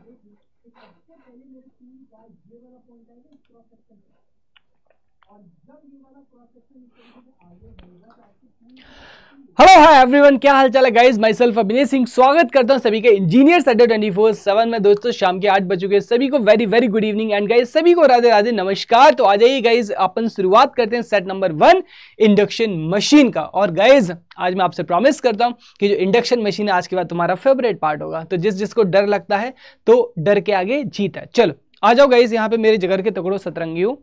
पहले मेरी टीम का ये वाला पॉइंट आएगा cross section hello hi everyone क्या हाल चाल है गाइज माई सेल्फ अभिनय सिंह स्वागत करता हूँ सभी के इंजीनियर सडे ट्वेंटी फोर सेवन में दोस्तों शाम के आठ बज चुके हैं सभी को very very good evening and guys सभी को राधे राधे नमस्कार तो आ जाइए गाइज अपन शुरुआत करते हैं set number one induction machine का और गाइज आज मैं आपसे प्रॉमिस करता हूँ कि जो इंडक्शन मशीन है आज के बाद तुम्हारा फेवरेट पार्ट होगा तो जिस जिसको डर लगता है तो डर के आगे जीत है चलो आ जाओ गाइज यहाँ पे मेरे जगह के तकड़ो सतरंगी हूँ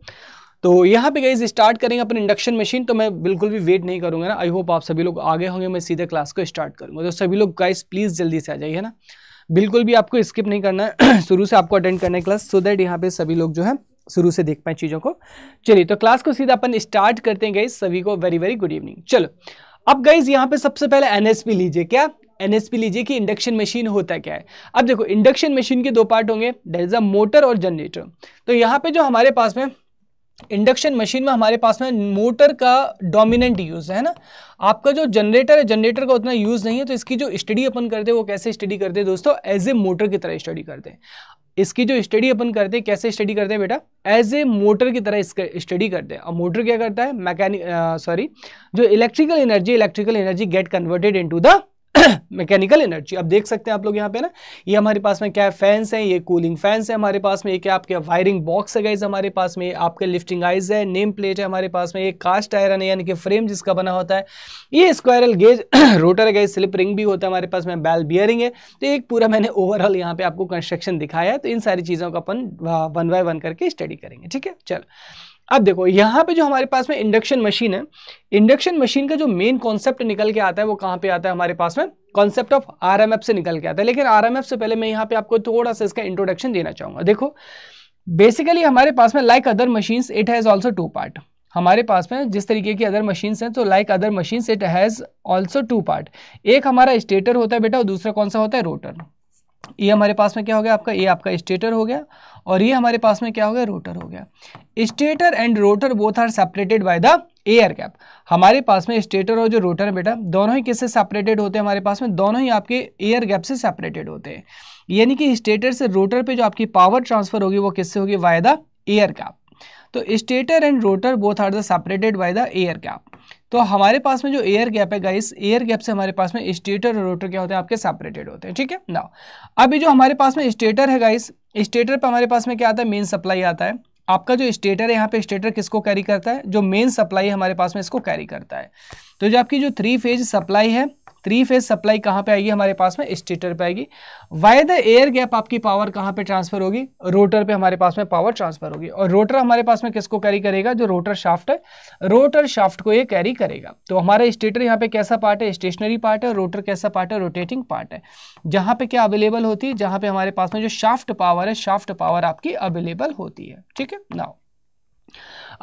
तो यहाँ पे गई स्टार्ट करेंगे अपन इंडक्शन मशीन तो मैं बिल्कुल भी वेट नहीं करूँगा ना आई होप आप सभी लोग आगे होंगे मैं सीधे क्लास को स्टार्ट करूँगा तो सभी लोग गाइस प्लीज़ जल्दी से आ जाइए ना बिल्कुल भी आपको स्किप नहीं करना है शुरू से आपको अटेंड करना है क्लास सो दैट यहाँ पे सभी लोग जो है शुरू से देख पाए चीज़ों को चलिए तो क्लास को सीधा अपन स्टार्ट करते हैं गई सभी को वेरी वेरी गुड इवनिंग चलो अब गाइज यहाँ पे सबसे पहले एन लीजिए क्या एनएसपी लीजिए कि इंडक्शन मशीन होता क्या है अब देखो इंडक्शन मशीन के दो पार्ट होंगे डेट इज अ मोटर और जनरेटर तो यहाँ पे जो हमारे पास में इंडक्शन मशीन में हमारे पास में मोटर का डोमिनेंट यूज़ है ना आपका जो जनरेटर है जनरेटर का उतना यूज़ नहीं है तो इसकी जो स्टडी अपन करते हैं वो कैसे स्टडी करते हैं दोस्तों एज ए मोटर की तरह स्टडी करते हैं इसकी जो स्टडी अपन करते हैं कैसे स्टडी करते हैं बेटा एज ए मोटर की तरह इसका स्टडी करते हैं और मोटर क्या करता है मैकेनिक सॉरी जो electrical energy electrical energy get converted into the mechanical energy अब देख सकते हैं आप लोग यहाँ पे ना ये हमारे पास में क्या है फैंस हैं ये कूलिंग फैंस है हमारे पास में ये क्या आपके वायरिंग बॉक्स है गाइज हमारे पास में आपके लिफ्टिंग आइज है नेम प्लेट है हमारे पास में ये कास्ट आयरन है यानी कि फ्रेम जिसका बना होता है ये स्क्वायरल गेज रोटर है गाइज स्लिप रिंग भी होता है हमारे पास में बैल बियरिंग है तो एक पूरा मैंने ओवरऑल यहाँ पे आपको कंस्ट्रक्शन दिखाया है तो इन सारी चीज़ों का अपन वन बाय वन करके स्टडी करेंगे ठीक है चलो अब देखो यहाँ पे जो हमारे पास में इंडक्शन मशीन है इंडक्शन मशीन का जो मेन कॉन्सेप्ट निकल के आता है वो कहाँ पे आता है हमारे पास में कॉन्सेप्ट ऑफ आरएमएफ से निकल के आता है लेकिन आरएमएफ से पहले मैं यहाँ पे आपको थोड़ा सा इसका इंट्रोडक्शन देना चाहूँगा देखो बेसिकली हमारे पास में like other machine it has also two part हमारे पास में जिस तरीके की अदर मशीन्स हैं तो like other machines it has also two part एक हमारा स्टेटर होता है बेटा और दूसरा कौन सा होता है रोटर ये हमारे पास में क्या हो गया आपका ये आपका स्टेटर हो गया और ये हमारे पास में क्या हो गया रोटर हो गया stator and rotor both are separated by the air gap हमारे पास में स्टेटर और जो रोटर है बेटा दोनों ही किससे सेपरेटेड होते हैं हमारे पास में दोनों ही आपके एयर गैप से सेपरेटेड होते हैं यानी कि स्टेटर से रोटर पे जो आपकी पावर ट्रांसफर होगी वो किससे होगी बाय द एयर गैप तो stator and rotor both are the separated by the air gap तो हमारे पास में जो एयर गैप है गाइस एयर गैप से हमारे पास में स्टेटर और रोटर क्या होते हैं आपके सेपरेटेड होते हैं ठीक है ना अभी जो हमारे पास में स्टेटर है गाइस स्टेटर पर हमारे पास में क्या आता है मेन सप्लाई आता है आपका जो स्टेटर है यहाँ पे स्टेटर किसको कैरी करता है जो मेन सप्लाई हमारे पास में इसको कैरी करता है तो जो आपकी जो थ्री फेज सप्लाई है थ्री फेज सप्लाई कहाँ पे आएगी हमारे पास में स्टेटर पे आएगी वाई द एयर गैप आपकी पावर कहाँ पे ट्रांसफर होगी रोटर पे हमारे पास में पावर ट्रांसफर होगी और रोटर हमारे पास में किसको कैरी करेगा जो रोटर शाफ्ट है रोटर शाफ्ट को ये कैरी करेगा तो हमारा स्टेटर यहाँ पे कैसा पार्ट है स्टेशनरी पार्ट है रोटर कैसा पार्ट है रोटेटिंग पार्ट है जहाँ पे क्या अवेलेबल होती है जहाँ पे हमारे पास में जो शाफ्ट पावर है शाफ्ट पावर आपकी अवेलेबल होती है ठीक है नाउ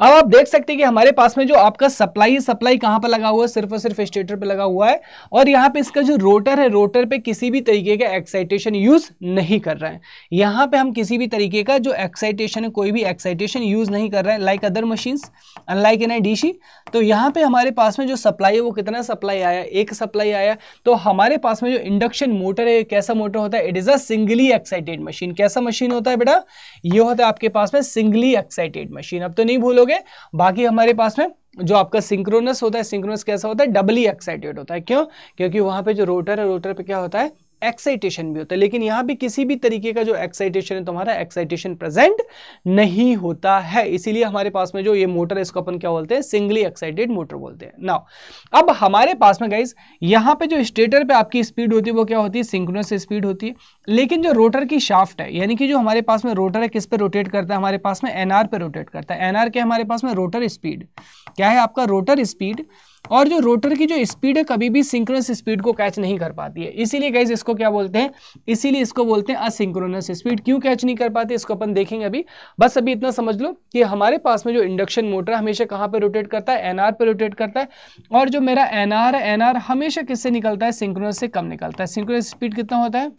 अब आप देख सकते हैं कि हमारे पास में जो आपका सप्लाई सप्लाई कहां पर लगा हुआ है सिर्फ और सिर्फ स्टेटर पर लगा हुआ है और यहां पे इसका जो रोटर है रोटर पे किसी भी तरीके का एक्साइटेशन यूज नहीं कर रहे हैं यहां पे हम किसी भी तरीके का जो एक्साइटेशन है कोई भी एक्साइटेशन यूज नहीं कर रहे हैं like other machine unlike an DC तो यहाँ पे हमारे पास में जो सप्लाई है वो कितना सप्लाई आया एक सप्लाई आया तो हमारे पास में जो इंडक्शन मोटर है कैसा मोटर होता है it is a singly excited machine कैसा मशीन होता है बेटा ये होता है आपके पास में सिंगली एक्साइटेड मशीन अब तो नहीं भूलो लोगे बाकी हमारे पास में जो आपका सिंक्रोनस होता है सिंक्रोनस कैसा होता है डबली एक्साइटेड होता है क्यों क्योंकि वहां पे जो रोटर है रोटर पे क्या होता है एक्साइटेशन भी होता है लेकिन यहां भी किसी भी तरीके का जो एक्साइटेशन है तुम्हारा एक्साइटेशन प्रेजेंट नहीं होता है इसीलिए हमारे पास में जो ये मोटर इसको अपन क्या बोलते हैं सिंगली एक्साइटेड मोटर बोलते हैं नाउ अब हमारे पास में गाइज यहां पे जो स्टेटर पे आपकी स्पीड होती है वो क्या होती है सिंक्रोनस स्पीड होती है लेकिन जो रोटर की शाफ्ट है यानी कि जो हमारे पास में रोटर है किस पे रोटेट करता है हमारे पास में एनआर पे रोटेट करता है एनआर के हमारे पास में रोटर स्पीड क्या है आपका रोटर स्पीड और जो रोटर की जो स्पीड है कभी भी सिंक्रोनस स्पीड को कैच नहीं कर पाती है इसीलिए गैस इसको क्या बोलते हैं इसीलिए इसको बोलते हैं असिंक्रोनस स्पीड क्यों कैच नहीं कर पाती इसको अपन देखेंगे अभी बस अभी इतना समझ लो कि हमारे पास में जो इंडक्शन मोटर हमेशा कहाँ पर रोटेट करता है एनआर पर रोटेट करता है और जो मेरा एनआर है एनआर हमेशा किससे निकलता है सिंक्रोनस से कम निकलता है सिंक्रोनस स्पीड कितना होता है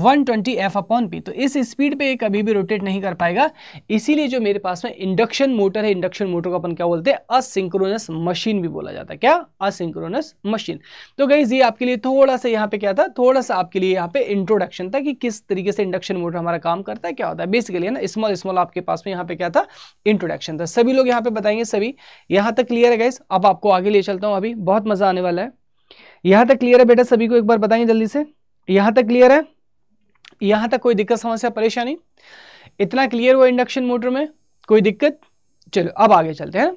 one twenty F upon P तो इस स्पीड पे ये कभी भी रोटेट नहीं कर पाएगा इसीलिए जो मेरे पास में इंडक्शन मोटर है इंडक्शन मोटर को अपन क्या बोलते हैं असिंक्रोनस मशीन भी बोला जाता है क्या असिंक्रोनस मशीन तो गई ये आपके लिए थोड़ा सा यहाँ पे क्या था थोड़ा सा आपके लिए यहाँ पे इंट्रोडक्शन था कि किस तरीके से इंडक्शन मोटर हमारा काम करता है क्या होता है बेसिकली है ना स्मॉल स्मॉल आपके पास में यहाँ पे क्या था इंट्रोडक्शन था सभी लोग यहाँ पे बताएंगे सभी यहाँ तक क्लियर है गाइस अब आपको आगे ले चलता हूँ अभी बहुत मजा आने वाला है यहाँ तक क्लियर है बेटा सभी को एक बार बताएंगे जल्दी से यहाँ तक क्लियर है यहां तक कोई दिक्कत समस्या परेशानी इतना क्लियर हुआ इंडक्शन मोटर में कोई दिक्कत चलो अब आगे चलते हैं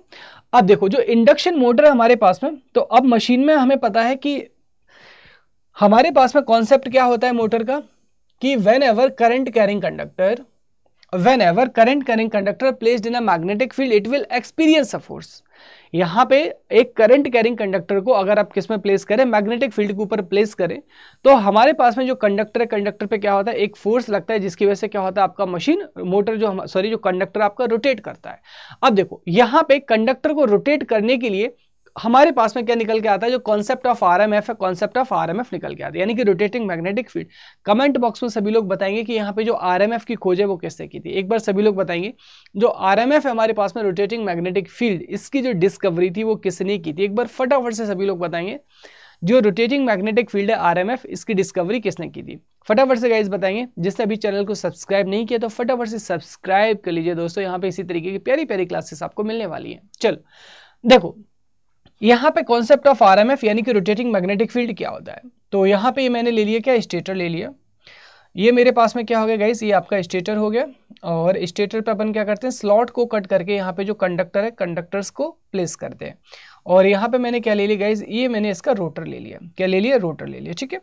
अब देखो जो इंडक्शन मोटर हमारे पास में तो अब मशीन में हमें पता है कि हमारे पास में कॉन्सेप्ट क्या होता है मोटर का कि whenever current carrying conductor whenever current carrying conductor placed in a magnetic field it will experience a force यहाँ पे एक करंट कैरिंग कंडक्टर को अगर आप किस में प्लेस करें मैग्नेटिक फील्ड के ऊपर प्लेस करें तो हमारे पास में जो कंडक्टर है कंडक्टर पे क्या होता है एक फोर्स लगता है जिसकी वजह से क्या होता है आपका मशीन मोटर जो सॉरी जो कंडक्टर आपका रोटेट करता है अब देखो यहाँ पे कंडक्टर को रोटेट करने के लिए हमारे पास में क्या निकल के आता है जो concept of R M F है concept of R M F निकल के आता है यानी कि rotating magnetic field comment box में सभी लोग बताएंगे कि यहाँ पे जो आर एम एफ की खोज है वो कैसे की थी एक बार सभी लोग बताएंगे जो आर एम एफ है हमारे पास में रोटेटिंग मैग्नेटिक फील्ड इसकी जो डिस्कवरी थी वो किसने की थी एक बार फटाफट से सभी लोग बताएंगे जो रोटेटिंग मैग्नेटिक फील्ड है एफ इसकी डिस्कवरी किसने की थी फटाफट से गाइज बताएंगे जिसने अभी चैनल को सब्सक्राइब नहीं किया तो फटाफट से सब्सक्राइब कर लीजिए दोस्तों यहाँ पे इसी तरीके की प्यारी प्यारी क्लासेस आपको मिलने वाली है चलो देखो यहाँ पे कॉन्सेप्ट ऑफ आर यानी कि रोटेटिंग मैग्नेटिक फील्ड क्या होता है तो यहाँ पे ये मैंने ले लिया क्या स्टेटर ले लिया ये मेरे पास में क्या हो गया गाइस ये आपका स्टेटर हो गया और स्टेटर पे अपन क्या करते हैं स्लॉट को कट करके यहाँ पे जो कंडक्टर है कंडक्टर्स को प्लेस करते हैं और यहाँ पे मैंने क्या ले लिया गाइस ये मैंने इसका रोटर ले लिया क्या ले लिया रोटर ले लिया ठीक है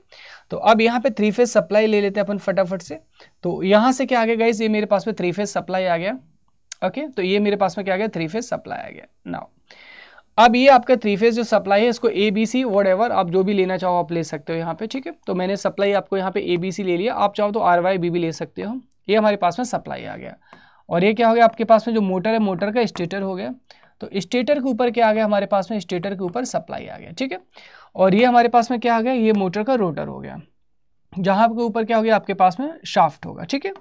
तो अब यहाँ पे थ्री फेज सप्लाई ले लेते हैं अपन फटाफट से तो यहाँ से क्या आ गया गाइज ये मेरे पास में थ्री फेज सप्लाई आ गया ओके तो ये मेरे पास में क्या आ गया थ्री फेज सप्लाई आ गया नाउ अब ये आपका थ्री फेज जो सप्लाई है इसको A B C whatever आप जो भी लेना चाहो आप ले सकते हो यहाँ पे ठीक है तो मैंने सप्लाई आपको यहाँ पे ए बी सी ले लिया आप चाहो तो आर वाई बी भी ले सकते हो ये हमारे पास में सप्लाई आ गया और ये क्या हो गया आपके पास में जो मोटर है मोटर का स्टेटर हो गया तो स्टेटर के ऊपर क्या आ गया हमारे पास में स्टेटर के ऊपर सप्लाई आ गया ठीक है और ये हमारे पास में क्या आ गया ये मोटर का रोटर हो गया जहाँ के ऊपर क्या हो गया आपके पास में शाफ्ट होगा ठीक है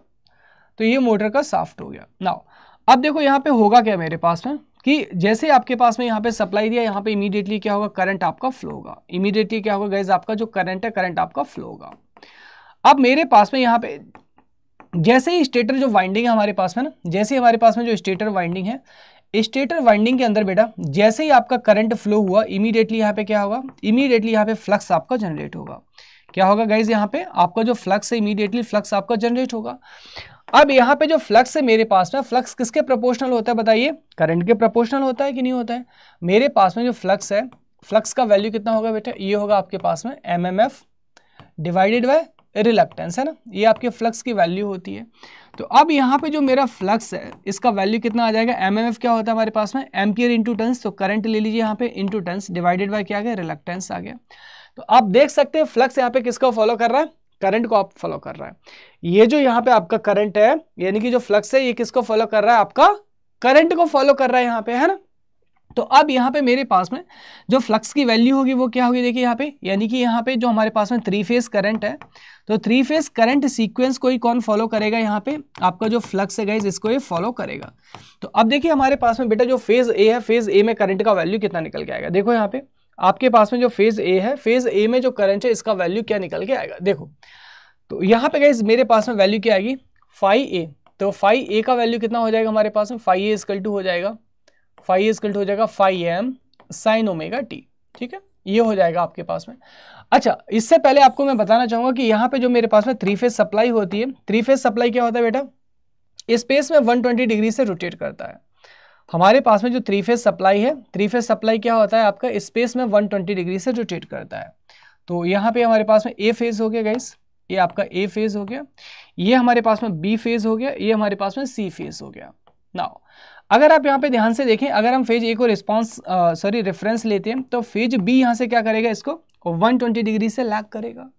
तो ये मोटर का साफ्ट हो गया ना अब देखो यहाँ पे होगा क्या मेरे पास में कि जैसे आपके पास में यहाँ पे सप्लाई दिया यहाँ पे इमीडिएटली क्या होगा करंट आपका फ्लो होगा इमीडिएटली क्या होगा गैस आपका जो करंट है करंट आपका फ्लो होगा अब मेरे पास में यहाँ पे जैसे ही स्टेटर जो वाइंडिंग है हमारे पास में ना जैसे हमारे पास में जो स्टेटर वाइंडिंग है स्टेटर वाइंडिंग के अंदर बेटा जैसे ही आपका करंट फ्लो हुआ इमीडिएटली यहाँ पे क्या होगा इमीडिएटली यहाँ पे फ्लक्स आपका जनरेट होगा क्या होगा गाइज यहाँ पे आपका जो फ्लक्स है इमीडिएटली फ्लक्स आपका जनरेट होगा अब यहाँ पे जो फ्लक्स है मेरे पास में फ्लक्स किसके प्रोपोर्शनल होता है बताइए करंट के प्रोपोर्शनल होता है कि नहीं होता है मेरे पास में जो फ्लक्स है फ्लक्स का वैल्यू कितना होगा बेटा ये होगा आपके पास में M M F divided by reluctance है ना ये आपके फ्लक्स की वैल्यू होती है तो अब यहाँ पे जो मेरा फ्लक्स है इसका वैल्यू कितना आ जाएगा एम एम एफ क्या होता है हमारे पास में एम्पियर इंटू टेंस तो करंट ले लीजिए यहाँ पे इंटू टेंस डिवाइडेड बाय क्या आ गया रिलक्टेंस आ गया तो आप देख सकते हैं फ्लक्स यहाँ पे किसको फॉलो कर रहा है करंट को आप फॉलो कर रहा है ये जो यहाँ पे आपका करंट है यानी कि जो फ्लक्स है ये किसको फॉलो कर रहा है आपका करंट को फॉलो कर रहा है यहाँ पे है ना तो अब यहाँ पे मेरे पास में जो फ्लक्स की वैल्यू होगी वो क्या होगी देखिए यहाँ पे यानी कि यहाँ पे जो हमारे पास में थ्री फेज करंट है तो थ्री फेज करंट सीक्वेंस को ही कौन फॉलो करेगा यहाँ पे आपका जो फ्लक्स है गाइज इसको ये फॉलो करेगा तो अब देखिए हमारे पास में बेटा जो फेज ए है फेज ए में करंट का वैल्यू कितना निकल के आएगा देखो यहाँ पे आपके पास में जो फेज ए है फेज ए में जो करंट है इसका वैल्यू क्या निकल के आएगा देखो तो यहाँ पे गए मेरे पास में वैल्यू क्या आएगी फाइव ए तो फाइव ए का वैल्यू कितना हो जाएगा हमारे पास में फाइव ए स्कल टू हो जाएगा फाइव ए स्कल टू हो जाएगा phi M sine omega T ठीक है ये हो जाएगा आपके पास में अच्छा इससे पहले आपको मैं बताना चाहूंगा कि यहाँ पे जो मेरे पास में थ्री फेज सप्लाई होती है थ्री फेज सप्लाई क्या होता है बेटा स्पेस में वन डिग्री से रोटेट करता है हमारे पास में जो थ्री फेज सप्लाई है थ्री फेज सप्लाई क्या होता है आपका स्पेस में 120 डिग्री से रोटेट करता है तो यहाँ पे हमारे पास में ए फेज हो गया गाइस ये आपका ए फेज हो गया ये हमारे पास में बी फेज हो गया ये हमारे पास में सी फेज हो गया नाउ अगर आप यहाँ पे ध्यान से देखें अगर हम फेज ए को रिस्पॉन्स सॉरी रेफरेंस लेते हैं तो फेज बी यहाँ से क्या करेगा इसको ट्वेंटी डिग्री से लैग करेगा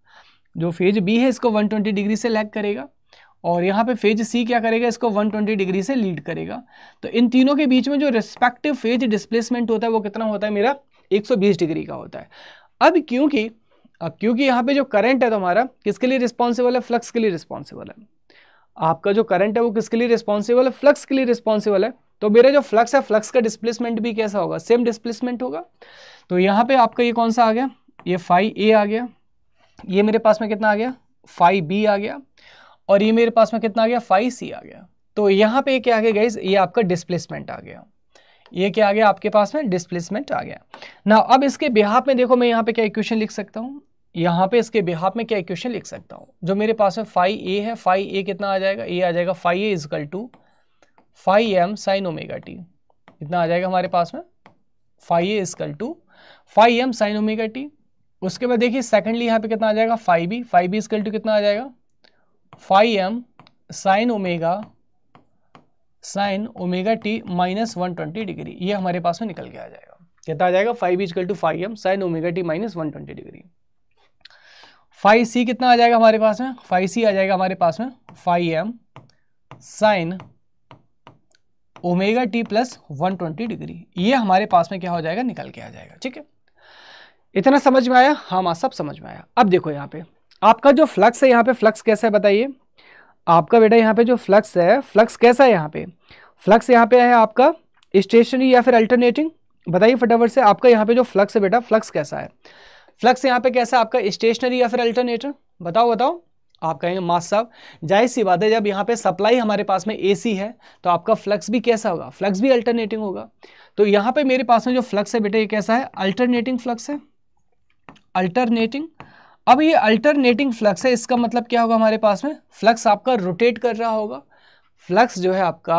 जो फेज बी है इसको ट्वेंटी डिग्री से लैग करेगा और यहाँ पे फेज सी क्या करेगा इसको 120 डिग्री से लीड करेगा तो इन तीनों के बीच में जो रिस्पेक्टिव फेज डिस्प्लेसमेंट होता है वो कितना होता है मेरा 120 डिग्री का होता है अब क्योंकि अब क्योंकि यहाँ पे जो करंट है तुम्हारा किसके लिए रिस्पॉन्सिबल है फ्लक्स के लिए रिस्पॉन्सिबल है आपका जो करंट है वो किसके लिए रिस्पॉन्सिबल है फ्लक्स के लिए रिस्पॉन्सिबल है तो मेरा जो फ्लक्स है फ्लक्स का डिस्प्लेसमेंट भी कैसा होगा सेम डिस्प्लेसमेंट होगा तो यहाँ पर आपका ये कौन सा आ गया ये फाइव ए आ गया ये मेरे पास में कितना आ गया फाइव बी आ गया और ये मेरे पास में कितना आ गया फाइव सी आ गया तो यहाँ पे क्या आ गया गाइज ये आपका डिस्प्लेसमेंट आ गया ये क्या आ गया आपके पास में डिस्प्लेसमेंट आ गया ना अब इसके बिहाफ में देखो मैं यहाँ पे क्या इक्वेशन लिख सकता हूँ यहाँ पे इसके बिहाफ में क्या इक्वेशन लिख सकता हूँ जो मेरे पास में फाइव ए है फाइव ए कितना आ जाएगा ए आ जाएगा phi A equal to phi M sine omega T कितना आ जाएगा हमारे पास में phi A equal to phi M sine omega T उसके बाद देखिए सेकेंडली यहाँ पे कितना आ जाएगा phi B phi B equal to कितना आ जाएगा phi M sine omega sine omega T minus one twenty degree ये हमारे पास में निकल के आ जाएगा कहता आ जाएगा phi equal to phi M sine omega T minus one twenty degree phi C कितना आ जाएगा हमारे पास में फाइव सी आ जाएगा हमारे पास में phi M sine omega T plus one twenty degree ये हमारे पास में क्या हो जाएगा निकल के आ जाएगा ठीक है इतना समझ में आया हाँ, हाँ सब समझ में आया अब देखो यहाँ पे आपका जो फ्लक्स है यहाँ पे फ्लक्स कैसा है बताइए आपका बेटा यहाँ पे जो फ्लक्स है फ्लक्स कैसा है यहाँ पे फ्लक्स यहाँ पे है आपका स्टेशनरी या फिर अल्टरनेटिंग बताइए फटाफट से आपका यहाँ पे जो फ्लक्स है बेटा फ्लक्स कैसा है फ्लक्स यहाँ पे कैसा है आपका स्टेशनरी या फिर अल्टरनेटर बताओ बताओ आप कहेंगे मास साहब जाहिर सी बात है जब यहाँ पे सप्लाई हमारे पास में एसी है तो आपका फ्लक्स भी कैसा होगा फ्लक्स भी अल्टरनेटिंग होगा तो यहाँ पे मेरे पास में जो फ्लक्स है बेटा ये कैसा है अल्टरनेटिंग फ्लक्स है अल्टरनेटिंग अब ये अल्टरनेटिंग फ्लक्स है इसका मतलब क्या होगा हमारे पास में फ्लक्स आपका रोटेट कर रहा होगा फ्लक्स जो है आपका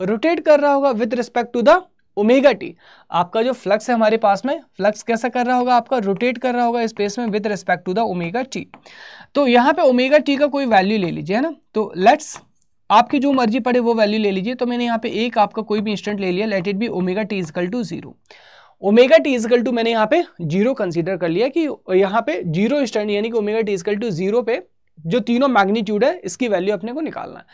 रोटेट कर रहा होगा with respect to the omega T आपका जो फ्लक्स है हमारे पास में फ्लक्स कैसा कर रहा होगा आपका रोटेट कर रहा होगा स्पेस में with respect to the omega T तो यहाँ पे ओमेगा टी का कोई वैल्यू ले लीजिए है ना तो लेट्स आपकी जो मर्जी पड़े वो वैल्यू ले लीजिए तो मैंने यहाँ पे एक आपका कोई भी इंस्टेंट ले लिया let it be omega T equal to zero omega T equal to मैंने यहाँ पे जीरो कंसीडर कर लिया कि यहाँ पे जीरो स्टैंड यानी कि omega T equal to zero पे जो तीनों मैग्नीट्यूड है इसकी वैल्यू अपने को निकालना है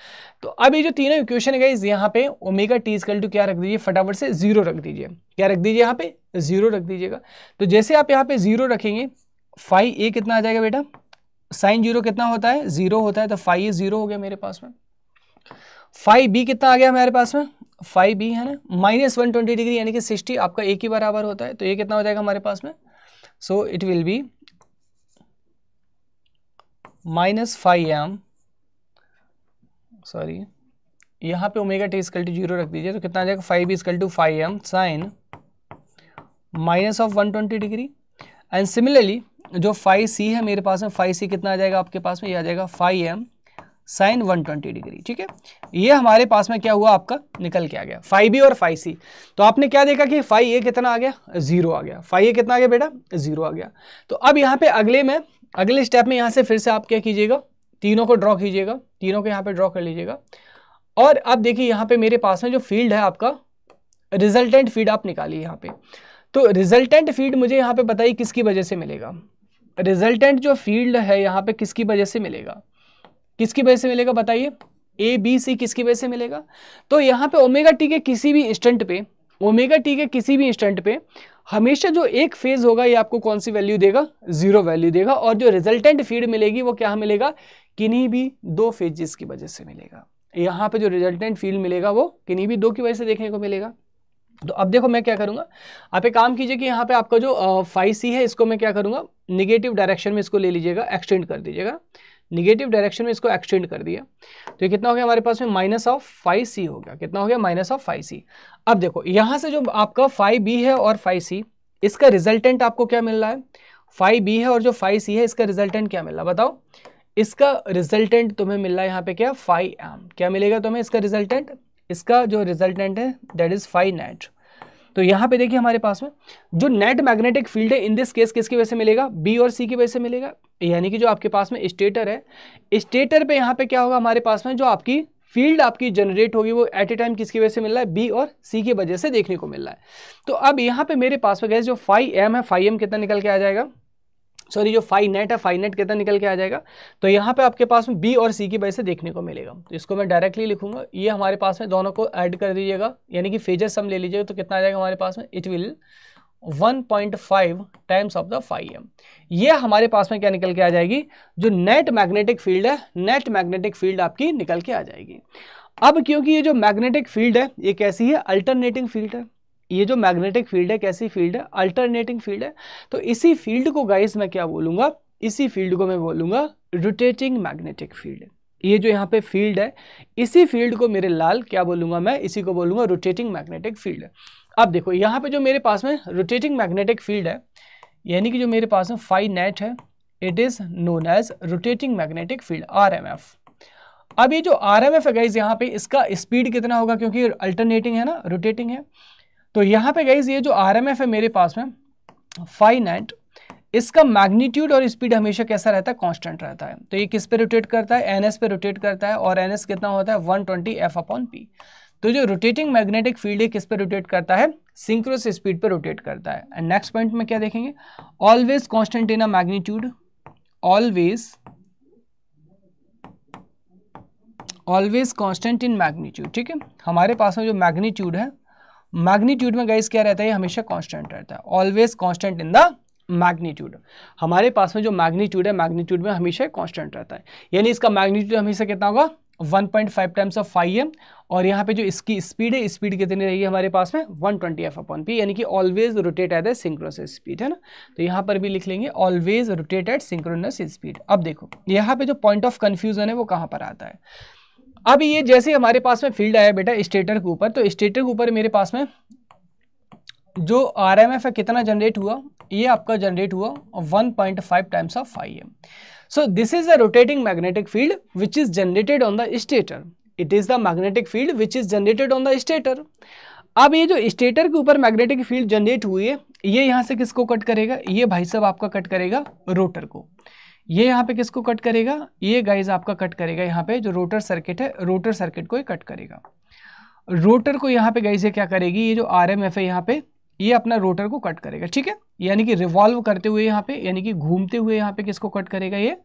तो अब ये जो तीनों इक्वेशन है इस यहाँ पे ओमेगा टी इजकल टू क्या रख दीजिए फटाफट से जीरो रख दीजिए क्या रख दीजिए यहाँ पे जीरो रख दीजिएगा तो जैसे आप यहाँ पे जीरो रखेंगे फाइव ए कितना आ जाएगा बेटा साइन जीरो कितना होता है जीरो होता है तो फाइव ए जीरो हो गया मेरे पास में फाइव बी कितना आ गया हमारे पास में फाइव बी है ना माइनस वन ट्वेंटी डिग्री यानी कि सिक्सटी आपका ए के बराबर होता है तो ये कितना हो जाएगा हमारे पास में so it will be minus phi M sorry यहाँ पे omega T equal to zero रख दीजिए तो कितना आ जाएगा phi B equal to phi M sine minus of one twenty degree and similarly जो फाइव सी है मेरे पास में फाइव सी कितना आ जाएगा आपके पास में ये आ जाएगा फाइव एम साइन 120 डिग्री ठीक है ये हमारे पास में क्या हुआ आपका निकल के आ गया फाइव बी और फाइव सी तो आपने क्या देखा कि फाइव ए कितना आ गया जीरो आ गया फाइव ए कितना आ गया बेटा जीरो आ गया तो अब यहाँ पे अगले में अगले स्टेप में यहाँ से फिर से आप क्या कीजिएगा तीनों को ड्रॉ कीजिएगा तीनों को यहाँ पे ड्रॉ कर लीजिएगा और अब देखिए यहाँ पे मेरे पास में जो फील्ड है आपका रिजल्टेंट फीड आप निकालिए यहाँ पे तो रिजल्टेंट फीड मुझे यहाँ पे बताइए किसकी वजह से मिलेगा रिजल्टेंट जो फील्ड है यहाँ पे किसकी वजह से मिलेगा किसकी वजह से मिलेगा बताइए ए बी सी किसकी वजह से मिलेगा तो यहाँ पे ओमेगा टी के किसी भी इंस्टेंट पे ओमेगा टी के किसी भी इंस्टेंट पे हमेशा जो एक फेज होगा ये आपको कौन सी वैल्यू देगा जीरो वैल्यू देगा और जो रिजल्टेंट फीड मिलेगी वो क्या मिलेगा किन्हीं भी दो फेजिस की वजह से मिलेगा यहाँ पे जो रिजल्टेंट फील्ड मिलेगा वो किन्हीं भी दो की वजह से देखने को मिलेगा तो अब देखो मैं क्या करूँगा आप एक काम कीजिए कि यहाँ पे आपका जो फाइव सी है इसको मैं क्या करूँगा निगेटिव डायरेक्शन में इसको ले लीजिएगा एक्सटेंड कर दीजिएगा निगेटिव डायरेक्शन में इसको एक्सटेंड कर दिया तो ये कितना हो गया हमारे पास में माइनस ऑफ फाइव सी हो गया कितना हो गया माइनस ऑफ फाइव सी अब देखो यहाँ से जो आपका फाइव बी है और फाइव सी इसका रिजल्टेंट आपको क्या मिल रहा है फाइव बी है और जो फाइव सी है इसका रिजल्टेंट क्या मिल रहा है बताओ इसका रिजल्टेंट तुम्हें मिल रहा है यहाँ पे क्या फाइव एम क्या मिलेगा तुम्हें इसका रिजल्टेंट इसका जो रिजल्टेंट है दैट इज फाइव नाइट तो यहाँ पे देखिए हमारे पास में जो नेट मैग्नेटिक फील्ड है इन दिस केस किसकी वजह से मिलेगा बी और सी की वजह से मिलेगा यानी कि जो आपके पास में स्टेटर है स्टेटर पे यहाँ पे क्या होगा हमारे पास में जो आपकी फील्ड आपकी जनरेट होगी वो एट ए टाइम किसकी वजह से मिल रहा है बी और सी की वजह से देखने को मिल रहा है तो अब यहाँ पे मेरे पास में गए जो फाइव एम है फाइव एम कितना निकल के आ जाएगा सॉरी जो फाइव नेट है फाइव नेट कितना निकल के आ जाएगा तो यहाँ पे आपके पास में बी और सी की वजह से देखने को मिलेगा तो इसको मैं डायरेक्टली लिखूंगा ये हमारे पास में दोनों को ऐड कर दीजिएगा यानी कि फेजर सम ले लीजिएगा तो कितना आ जाएगा हमारे पास में it will 1.5 times of the phi M ये हमारे पास में क्या निकल के आ जाएगी जो नेट मैग्नेटिक फील्ड है नेट मैग्नेटिक फील्ड आपकी निकल के आ जाएगी अब क्योंकि ये जो मैग्नेटिक फील्ड है ये कैसी है अल्टरनेटिंग फील्ड है ये जो मैग्नेटिक फील्ड है कैसी फील्ड है अल्टरनेटिंग फील्ड है तो इसी फील्ड को गाइस मैं क्या बोलूंगा इसी फील्ड को मैं बोलूंगा रोटेटिंग मैग्नेटिक फील्ड ये जो यहाँ पे फील्ड है इसी फील्ड को मेरे लाल क्या बोलूंगा मैं इसी को बोलूंगा रोटेटिंग मैग्नेटिक फील्ड अब देखो यहाँ पे जो मेरे पास में रोटेटिंग मैग्नेटिक फील्ड है यानी कि जो मेरे पास में फाइव नेट है it is known as rotating magnetic field R M F अब ये जो आर एम एफ है गाइज यहाँ पे इसका स्पीड कितना होगा क्योंकि अल्टरनेटिंग है ना रोटेटिंग है तो यहाँ पे गई ये जो आर है मेरे पास में फाइनाइट इसका मैग्नीट्यूड और स्पीड हमेशा कैसा रहता है कांस्टेंट रहता है तो ये किस पे रोटेट करता है एनएस पे रोटेट करता है और एनएस कितना होता है 120 ट्वेंटी एफ अपॉन पी तो जो रोटेटिंग मैग्नेटिक फील्ड है किस पे रोटेट करता है सिंक्रोस स्पीड पे रोटेट करता है एंड नेक्स्ट पॉइंट में क्या देखेंगे always constant in a magnitude always always constant in magnitude ठीक है हमारे पास में जो मैग्नीट्यूड है मैग्नीट्यूड में गाइस क्या रहता है हमेशा कांस्टेंट रहता है always constant in the magnitude हमारे पास में जो मैग्नीट्यूड है मैग्नीट्यूड में हमेशा कांस्टेंट रहता है यानी इसका मैग्नीट्यूड हमेशा कितना होगा 1.5 point five times of five M और यहाँ पे जो इसकी स्पीड है स्पीड कितनी रहेगी हमारे पास में 120 ट्वेंटी एफ अपॉन पी यानी कि always rotate at the synchronous speed है ना तो यहाँ पर भी लिख लेंगे always rotate at synchronous speed अब देखो यहाँ पे जो पॉइंट ऑफ कन्फ्यूजन है वो कहाँ पर आता है अब ये जैसे हमारे पास में फील्ड आया बेटा स्टेटर के ऊपर तो स्टेटर के ऊपर मेरे पास में जो आर एम एफ है कितना जनरेट हुआ ये आपका जनरेट हुआ 1.5 point five times of I M so this is a rotating magnetic field which is generated on the stator it is the magnetic field which is generated on the stator अब ये जो stator के ऊपर magnetic field generate हुई है ये यहाँ से किसको कट करेगा ये भाई साहब आपका कट करेगा रोटर को ये यहाँ पे किसको कट करेगा ये गाइज आपका कट करेगा यहाँ पे जो रोटर सर्किट है रोटर सर्किट को ही कट करेगा रोटर को यहाँ पे गाइज ये क्या करेगी ये जो आर एम एफ है यहाँ पे ये अपना रोटर को कट करेगा ठीक है यानी कि रिवॉल्व करते हुए यहाँ पे यानी कि घूमते हुए यहाँ पे किसको कट करेगा ये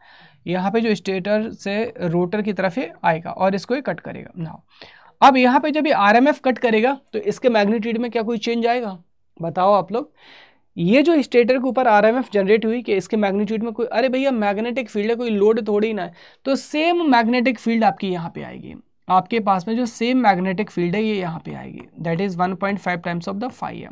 यहाँ पे जो स्टेटर से रोटर की तरफ ये आएगा और इसको ये कट करेगा ना अब यहाँ पे जब ये आर कट करेगा तो इसके मैग्नीट्यूड में क्या कोई चेंज आएगा बताओ आप लोग ये जो स्टेटर के ऊपर एफ जनरेट हुई कि इसके मैग्नीट्यूड में कोई अरे भैया मैग्नेटिक फील्ड है कोई लोड थोड़ी ना है तो सेम मैग्नेटिक फील्ड आपकी यहाँ पे आएगी आपके पास में जो सेम मैग्नेटिक फील्ड है ये यहाँ पे आएगी that is 1.5 times of the phi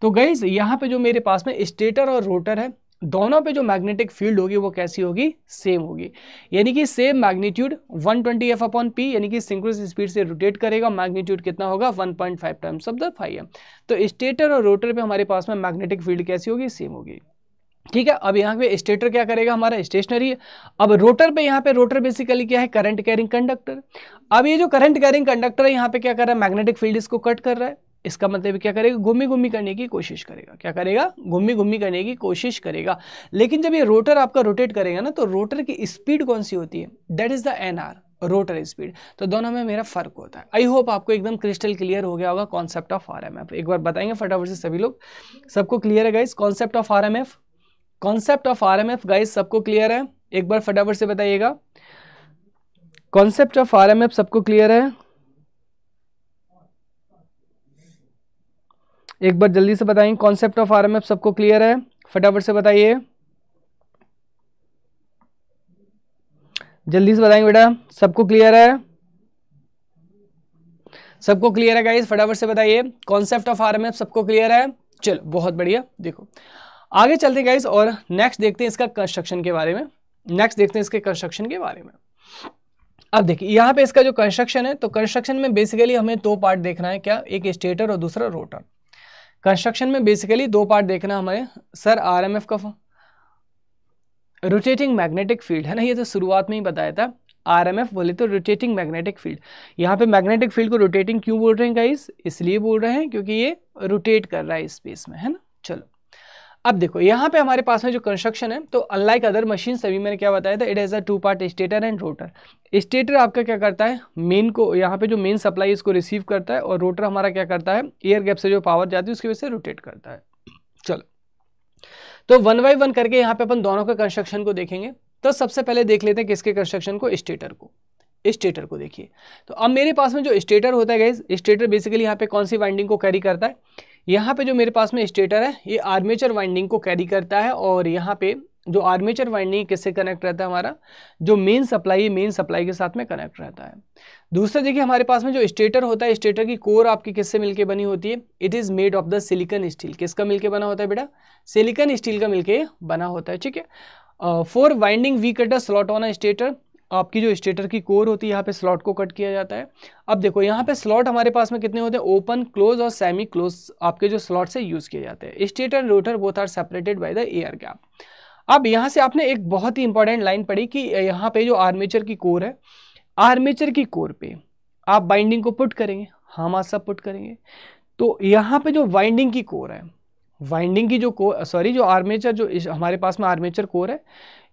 तो गईज यहाँ पे जो मेरे पास में स्टेटर और रोटर है दोनों पे जो मैग्नेटिक फील्ड होगी वो कैसी होगी सेम होगी यानी कि same magnitude 120 twenty F upon P यानी कि सिंक्रोस स्पीड से रोटेट करेगा मैग्नीट्यूड कितना होगा 1.5 point five times of the phi M तो स्टेटर और रोटर पे हमारे पास में मैग्नेटिक फील्ड कैसी होगी सेम होगी ठीक है अब यहाँ पे स्टेटर क्या करेगा हमारा स्टेशनरी है अब रोटर पे यहाँ पे रोटर बेसिकली क्या है करंट कैरिंग कंडक्टर अब ये जो करंट कैरिंग कंडक्टर है यहाँ पे क्या कर रहा है मैग्नेटिक फील्ड इसको कट कर रहा है इसका मतलब क्या करेगा घुमी घुमी करने की कोशिश करेगा क्या करेगा घुमी घुमी करने की कोशिश करेगा लेकिन जब ये रोटर आपका रोटेट करेगा ना तो रोटर की स्पीड कौन सी होती है that is the N R rotor speed तो दोनों में मेरा फ़र्क होता है आई होप आपको एकदम क्रिस्टल क्लियर हो गया होगा concept of R M F एक बार बताएंगे फटाफट से सभी लोग सबको क्लियर है guys concept of R M F concept of R M F guys सबको क्लियर है एक बार फटाफट से बताइएगा concept of R M F सबको क्लियर है एक बार जल्दी से बताएंगे कॉन्सेप्ट ऑफ आर सबको क्लियर है फटाफट से बताइए जल्दी से बताएंगे बेटा सबको क्लियर है सबको क्लियर है गाइज फटाफट से बताइए कॉन्सेप्ट ऑफ आर सबको क्लियर है चलो बहुत बढ़िया देखो आगे चलते हैं गाइज और नेक्स्ट देखते हैं इसका कंस्ट्रक्शन के बारे में नेक्स्ट देखते हैं इसके कंस्ट्रक्शन के बारे में अब देखिए यहाँ पे इसका जो कंस्ट्रक्शन है तो कंस्ट्रक्शन में बेसिकली हमें दो तो पार्ट देखना है क्या एक स्टेटर और दूसरा रोटर कंस्ट्रक्शन में बेसिकली दो पार्ट देखना हमारे सर आरएमएफ का रोटेटिंग मैग्नेटिक फील्ड है ना ये तो शुरुआत में ही बताया था आर एम एफ बोले तो रोटेटिंग मैग्नेटिक फील्ड यहाँ पे मैग्नेटिक फील्ड को रोटेटिंग क्यों बोल रहे हैं गाइस इसलिए बोल रहे हैं क्योंकि ये रोटेट कर रहा है स्पेस में है ना चलो अब देखो यहाँ पे हमारे पास में जो कंस्ट्रक्शन है तो अनलाइक अदर मशीन सभी मैंने क्या बताया था it has a two part stator and rotor stator आपका क्या करता है मेन को यहाँ पे जो मेन सप्लाई इसको रिसीव करता है और रोटर हमारा क्या करता है एयर गैप से जो पावर जाती है उसकी वजह से रोटेट करता है चलो तो वन बाई वन करके यहाँ पे अपन दोनों के कंस्ट्रक्शन को देखेंगे तो सबसे पहले देख लेते हैं किसके कंस्ट्रक्शन को स्टेटर को स्टेटर को देखिए तो अब मेरे पास में जो स्टेटर होता है गाइज स्टेटर बेसिकली यहाँ पे कौन सी वाइंडिंग को कैरी करता है यहाँ पे जो मेरे पास में स्टेटर है ये आर्मेचर वाइंडिंग को कैरी करता है और यहाँ पे जो आर्मेचर वाइंडिंग किससे कनेक्ट रहता है हमारा जो मेन सप्लाई मेन सप्लाई के साथ में कनेक्ट रहता है दूसरा देखिए हमारे पास में जो स्टेटर होता है स्टेटर की कोर आपकी किससे मिलके बनी होती है it is made of the silicon steel किसका मिलके बना होता है बेटा सिलिकन स्टील का मिलके बना होता है ठीक है for winding we cut a slot on a stator आपकी जो स्टेटर की कोर होती है यहाँ पे स्लॉट को कट किया जाता है अब देखो यहाँ पे स्लॉट हमारे पास में कितने होते हैं ओपन क्लोज और सेमी क्लोज आपके जो स्लॉट से यूज़ किए जाते हैं stator rotor both are separated by the air gap अब यहाँ से आपने एक बहुत ही इंपॉर्टेंट लाइन पढ़ी कि यहाँ पे जो आर्मेचर की कोर है आर्मेचर की कोर पे आप बाइंडिंग को पुट करेंगे हम आज सब पुट करेंगे तो यहाँ पे जो वाइंडिंग की कोर है वाइंडिंग की जो सॉरी जो आर्मेचर जो इस, हमारे पास में आर्मेचर कोर है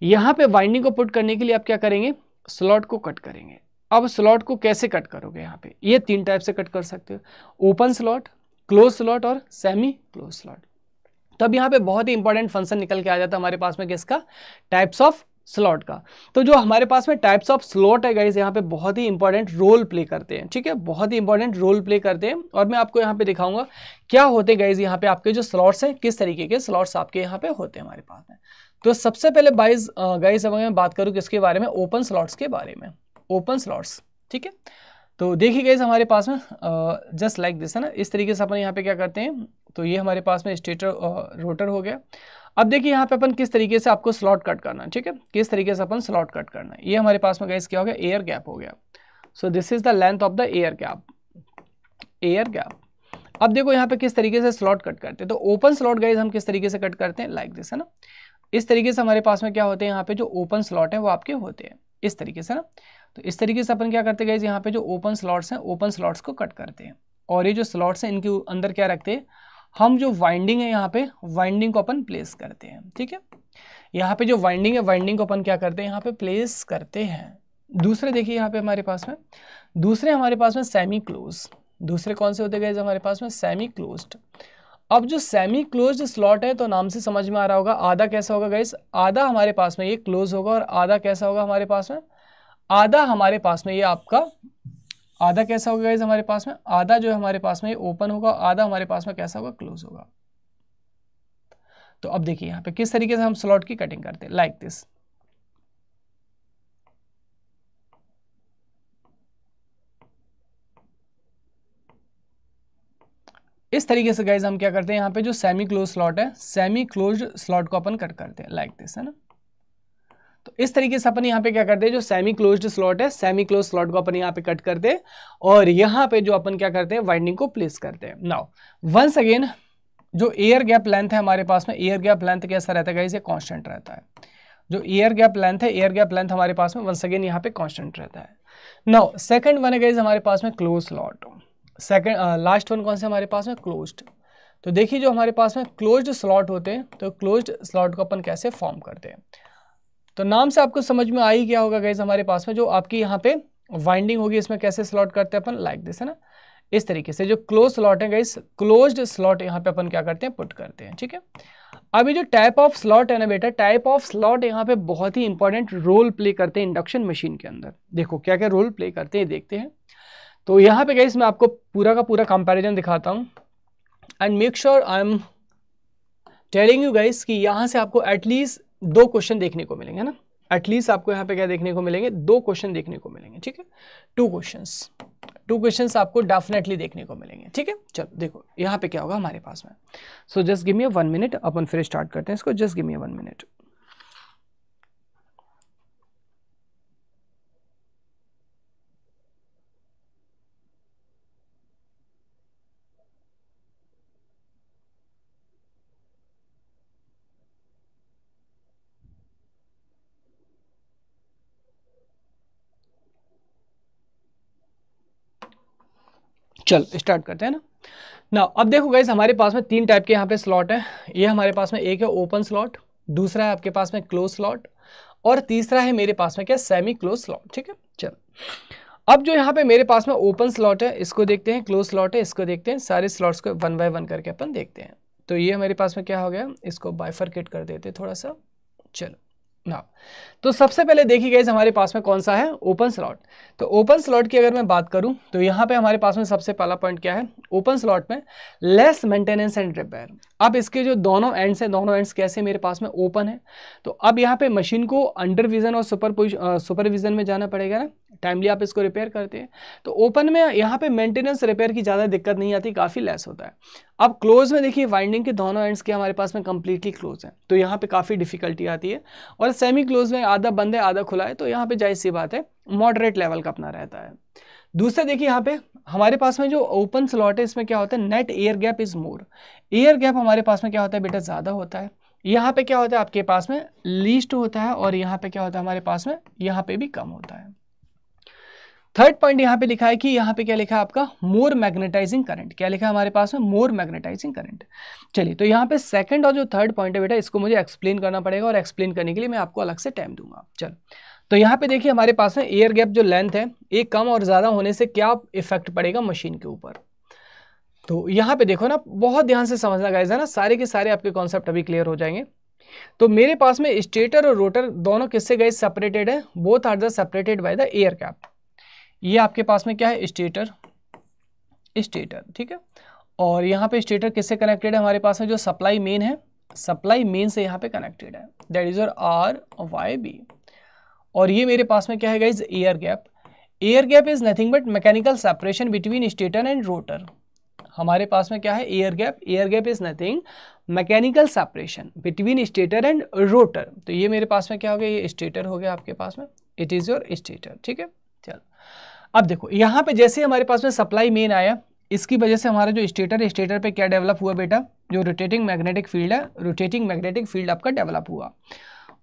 यहाँ पे वाइंडिंग को पुट करने के लिए आप क्या करेंगे स्लॉट को कट करेंगे अब स्लॉट को कैसे कट करोगे यहाँ पे ये तीन टाइप से कट कर सकते हो ओपन स्लॉट क्लोज स्लॉट और सेमी क्लोज स्लॉट तब यहाँ पे बहुत ही इंपॉर्टेंट फंक्शन निकल के आ जाता है हमारे पास में किसका टाइप्स ऑफ स्लॉट का तो जो हमारे पास में टाइप्स ऑफ स्लॉट है गाइज यहाँ पे बहुत ही इंपॉर्टेंट रोल प्ले करते हैं ठीक है बहुत ही इंपॉर्टेंट रोल प्ले करते हैं और मैं आपको यहाँ पे दिखाऊंगा क्या होते गाइज यहाँ पे आपके जो स्लॉट्स हैं किस तरीके के स्लॉट्स आपके यहाँ पे होते हैं हमारे पास में तो सबसे पहले बाइज गाइज अब मैं बात करूँ किसके बारे में ओपन स्लॉट्स के बारे में ओपन स्लॉट्स ठीक है तो देखिए गाइज हमारे पास में जस्ट लाइक दिस है ना इस तरीके से अपन यहाँ पे क्या करते हैं तो ये हमारे पास में स्टेटर रोटर हो गया अब देखिए यहाँ पे अपन किस तरीके से आपको स्लॉट कट करना है ठीक है किस तरीके से अपन स्लॉट कट करना है ये हमारे पास में गैस क्या हो गया एयर गैप हो गया so this is the length of the air gap air gap अब देखो यहाँ पे किस तरीके से स्लॉट कट करते हैं तो ओपन स्लॉट गाइज हम किस तरीके से कट करते हैं लाइक दिस है ना इस तरीके से हमारे पास में क्या होते हैं यहाँ पे जो ओपन स्लॉट है वो आपके होते हैं इस तरीके से ना तो इस तरीके से अपन क्या करते गाइज यहाँ पे जो ओपन स्लॉट्स हैं ओपन स्लॉट्स को कट करते हैं और ये जो स्लॉट्स हैं इनके अंदर क्या रखते हैं हम जो वाइंडिंग है यहाँ पे वाइंडिंग को अपन प्लेस करते हैं ठीक है यहाँ पे जो वाइंडिंग है वाइंडिंग को अपन क्या करते हैं यहाँ पे प्लेस करते हैं दूसरे देखिए यहाँ पे हमारे पास में दूसरे हमारे पास में सेमी क्लोज दूसरे कौन से होते गए हमारे पास में सेमी क्लोज्ड अब जो सेमी क्लोज स्लॉट है तो नाम से समझ में आ रहा होगा आधा कैसा होगा गैस आधा हमारे पास में ये क्लोज होगा और आधा कैसा होगा हमारे पास में आधा हमारे पास में ये आपका आधा कैसा होगा गाइज हमारे पास में आधा जो है हमारे पास में ओपन होगा आधा हमारे पास में कैसा होगा क्लोज होगा तो अब देखिए यहां पे किस तरीके से हम स्लॉट की कटिंग करते हैं लाइक दिस इस तरीके से गाइज हम क्या करते हैं यहां पे जो सेमी क्लोज स्लॉट है सेमी क्लोज स्लॉट को अपन कट करते हैं लाइक दिस है ना तो इस तरीके से अपन यहाँ पे क्या करते हैं जो सेमी क्लोज स्लॉट है सेमी क्लोज स्लॉट को अपन यहाँ पे कट करते हैं और यहाँ पे जो अपन क्या करते हैं वाइंडिंग को प्लेस करते हैं नाउ वंस अगेन जो एयर गैप लेंथ है हमारे पास में एयर गैप लेंथ कैसा रहता है गाइज ये कांस्टेंट रहता है जो एयर गैप लेंथ है एयर गैप लेंथ हमारे पास में वंस अगेन यहाँ पे कॉन्स्टेंट रहता है नाउ सेकेंड वन है हमारे पास में close slot second last one कौन से हमारे पास में क्लोज तो देखिए जो हमारे पास में क्लोज्ड स्लॉट होते हैं तो क्लोज्ड स्लॉट को अपन कैसे फॉर्म करते हैं तो नाम से आपको समझ में आ ही होगा गैस हमारे पास में जो आपकी यहाँ पे वाइंडिंग होगी इसमें कैसे स्लॉट करते हैं अपन लाइक दिस है ना इस तरीके से जो क्लोज स्लॉट है गैस क्लोज स्लॉट यहाँ पे अपन क्या करते हैं पुट करते हैं ठीक है अभी जो टाइप ऑफ स्लॉट है ना बेटा टाइप ऑफ स्लॉट यहाँ पे बहुत ही इंपॉर्टेंट रोल प्ले करते हैं इंडक्शन मशीन के अंदर देखो क्या क्या रोल प्ले करते हैं देखते हैं तो यहाँ पे गैस मैं आपको पूरा का पूरा कंपेरिजन दिखाता हूँ and make sure I am telling you guys कि यहाँ से आपको एटलीस्ट दो क्वेश्चन देखने को मिलेंगे ना एटलीस्ट आपको यहाँ पे क्या देखने को मिलेंगे दो क्वेश्चन देखने को मिलेंगे ठीक है टू क्वेश्चन टू क्वेश्चन आपको डेफिनेटली देखने को मिलेंगे ठीक है चलो देखो यहाँ पे क्या होगा हमारे पास में so just give me one minute अपन फिर स्टार्ट करते हैं इसको just give me one minute चल स्टार्ट करते हैं ना ना अब देखो गाइज हमारे पास में तीन टाइप के यहाँ पे स्लॉट हैं ये हमारे पास में एक है ओपन स्लॉट दूसरा है आपके पास में क्लोज स्लॉट और तीसरा है मेरे पास में क्या सेमी क्लोज स्लॉट ठीक है चल अब जो यहाँ पे मेरे पास में ओपन स्लॉट है इसको देखते हैं क्लोज स्लॉट है इसको देखते हैं सारे स्लॉट्स को वन बाय वन करके अपन देखते हैं तो ये हमारे पास में क्या हो गया इसको बाइफरकेट कर देते थोड़ा सा चलो ना तो सबसे पहले देखिए गई हमारे पास में कौन सा है ओपन स्लॉट तो ओपन स्लॉट की अगर मैं बात करूं तो यहाँ पे हमारे पास में सबसे पहला पॉइंट क्या है ओपन स्लॉट में लेस मेंटेनेंस एंड रिपेयर अब इसके जो दोनों एंड्स हैं दोनों एंड्स कैसे मेरे पास में ओपन है तो अब यहाँ पे मशीन को अंडर विजन और सुपर सुपरविजन में जाना पड़ेगा ना टाइमली आप इसको रिपेयर करते हैं तो ओपन में यहाँ पे मेंटेनेंस रिपेयर की ज़्यादा दिक्कत नहीं आती काफ़ी लेस होता है अब क्लोज में देखिए वाइंडिंग के दोनों एंड्स के हमारे पास में कम्प्लीटली क्लोज है तो यहाँ पर काफ़ी डिफिकल्टी आती है और सेमी क्लोज में आधा बंद है आधा खुला है तो यहाँ पर जाहिर सी बात है मॉडरेट लेवल का अपना रहता है दूसरा देखिए यहाँ पे हमारे पास में जो ओपन स्लॉट है इसमें क्या होता है net air gap is more air gap हमारे पास में क्या होता है बेटा ज़्यादा होता है यहाँ पे क्या होता है आपके पास में लीस्ट होता है और यहाँ पे क्या होता है हमारे पास में यहाँ पे भी कम होता है थर्ड पॉइंट यहाँ पे लिखा है कि यहाँ पे क्या लिखा है आपका मोर मैग्नेटाइजिंग करंट क्या लिखा है हमारे पास में मोर मैग्नेटाइजिंग करंट चलिए तो यहाँ पे सेकंड और जो थर्ड पॉइंट है बेटा इसको मुझे एक्सप्लेन करना पड़ेगा और एक्सप्लेन करने के लिए मैं आपको अलग से टाइम दूंगा चलो तो यहाँ पे देखिए हमारे पास है एयर गैप जो लेंथ है ये कम और ज़्यादा होने से क्या इफेक्ट पड़ेगा मशीन के ऊपर तो यहाँ पे देखो ना बहुत ध्यान से समझना गाइज है ना सारे के सारे आपके कॉन्सेप्ट अभी क्लियर हो जाएंगे तो मेरे पास में स्टेटर और रोटर दोनों किससे गए सेपरेटेड है both are the separated by the air gap ये आपके पास में क्या है स्टेटर स्टेटर ठीक है और यहाँ पे स्टेटर किससे कनेक्टेड है हमारे पास में जो सप्लाई मेन है सप्लाई मेन से यहाँ पे कनेक्टेड है that is your R Y B और ये मेरे पास में क्या है guys air gap air gap is nothing but mechanical separation between stator and rotor हमारे पास में क्या है air gap air gap is nothing mechanical separation between stator and rotor तो ये मेरे पास में क्या हो गया ये स्टेटर हो गया आपके पास में इट इज़ योर स्टेटर ठीक है चलो अब देखो यहाँ पे जैसे हमारे पास में सप्लाई मेन आया इसकी वजह से हमारा जो स्टेटर स्टेटर पे क्या डेवलप हुआ बेटा जो रोटेटिंग मैग्नेटिक फील्ड है रोटेटिंग मैग्नेटिक फील्ड आपका डेवलप हुआ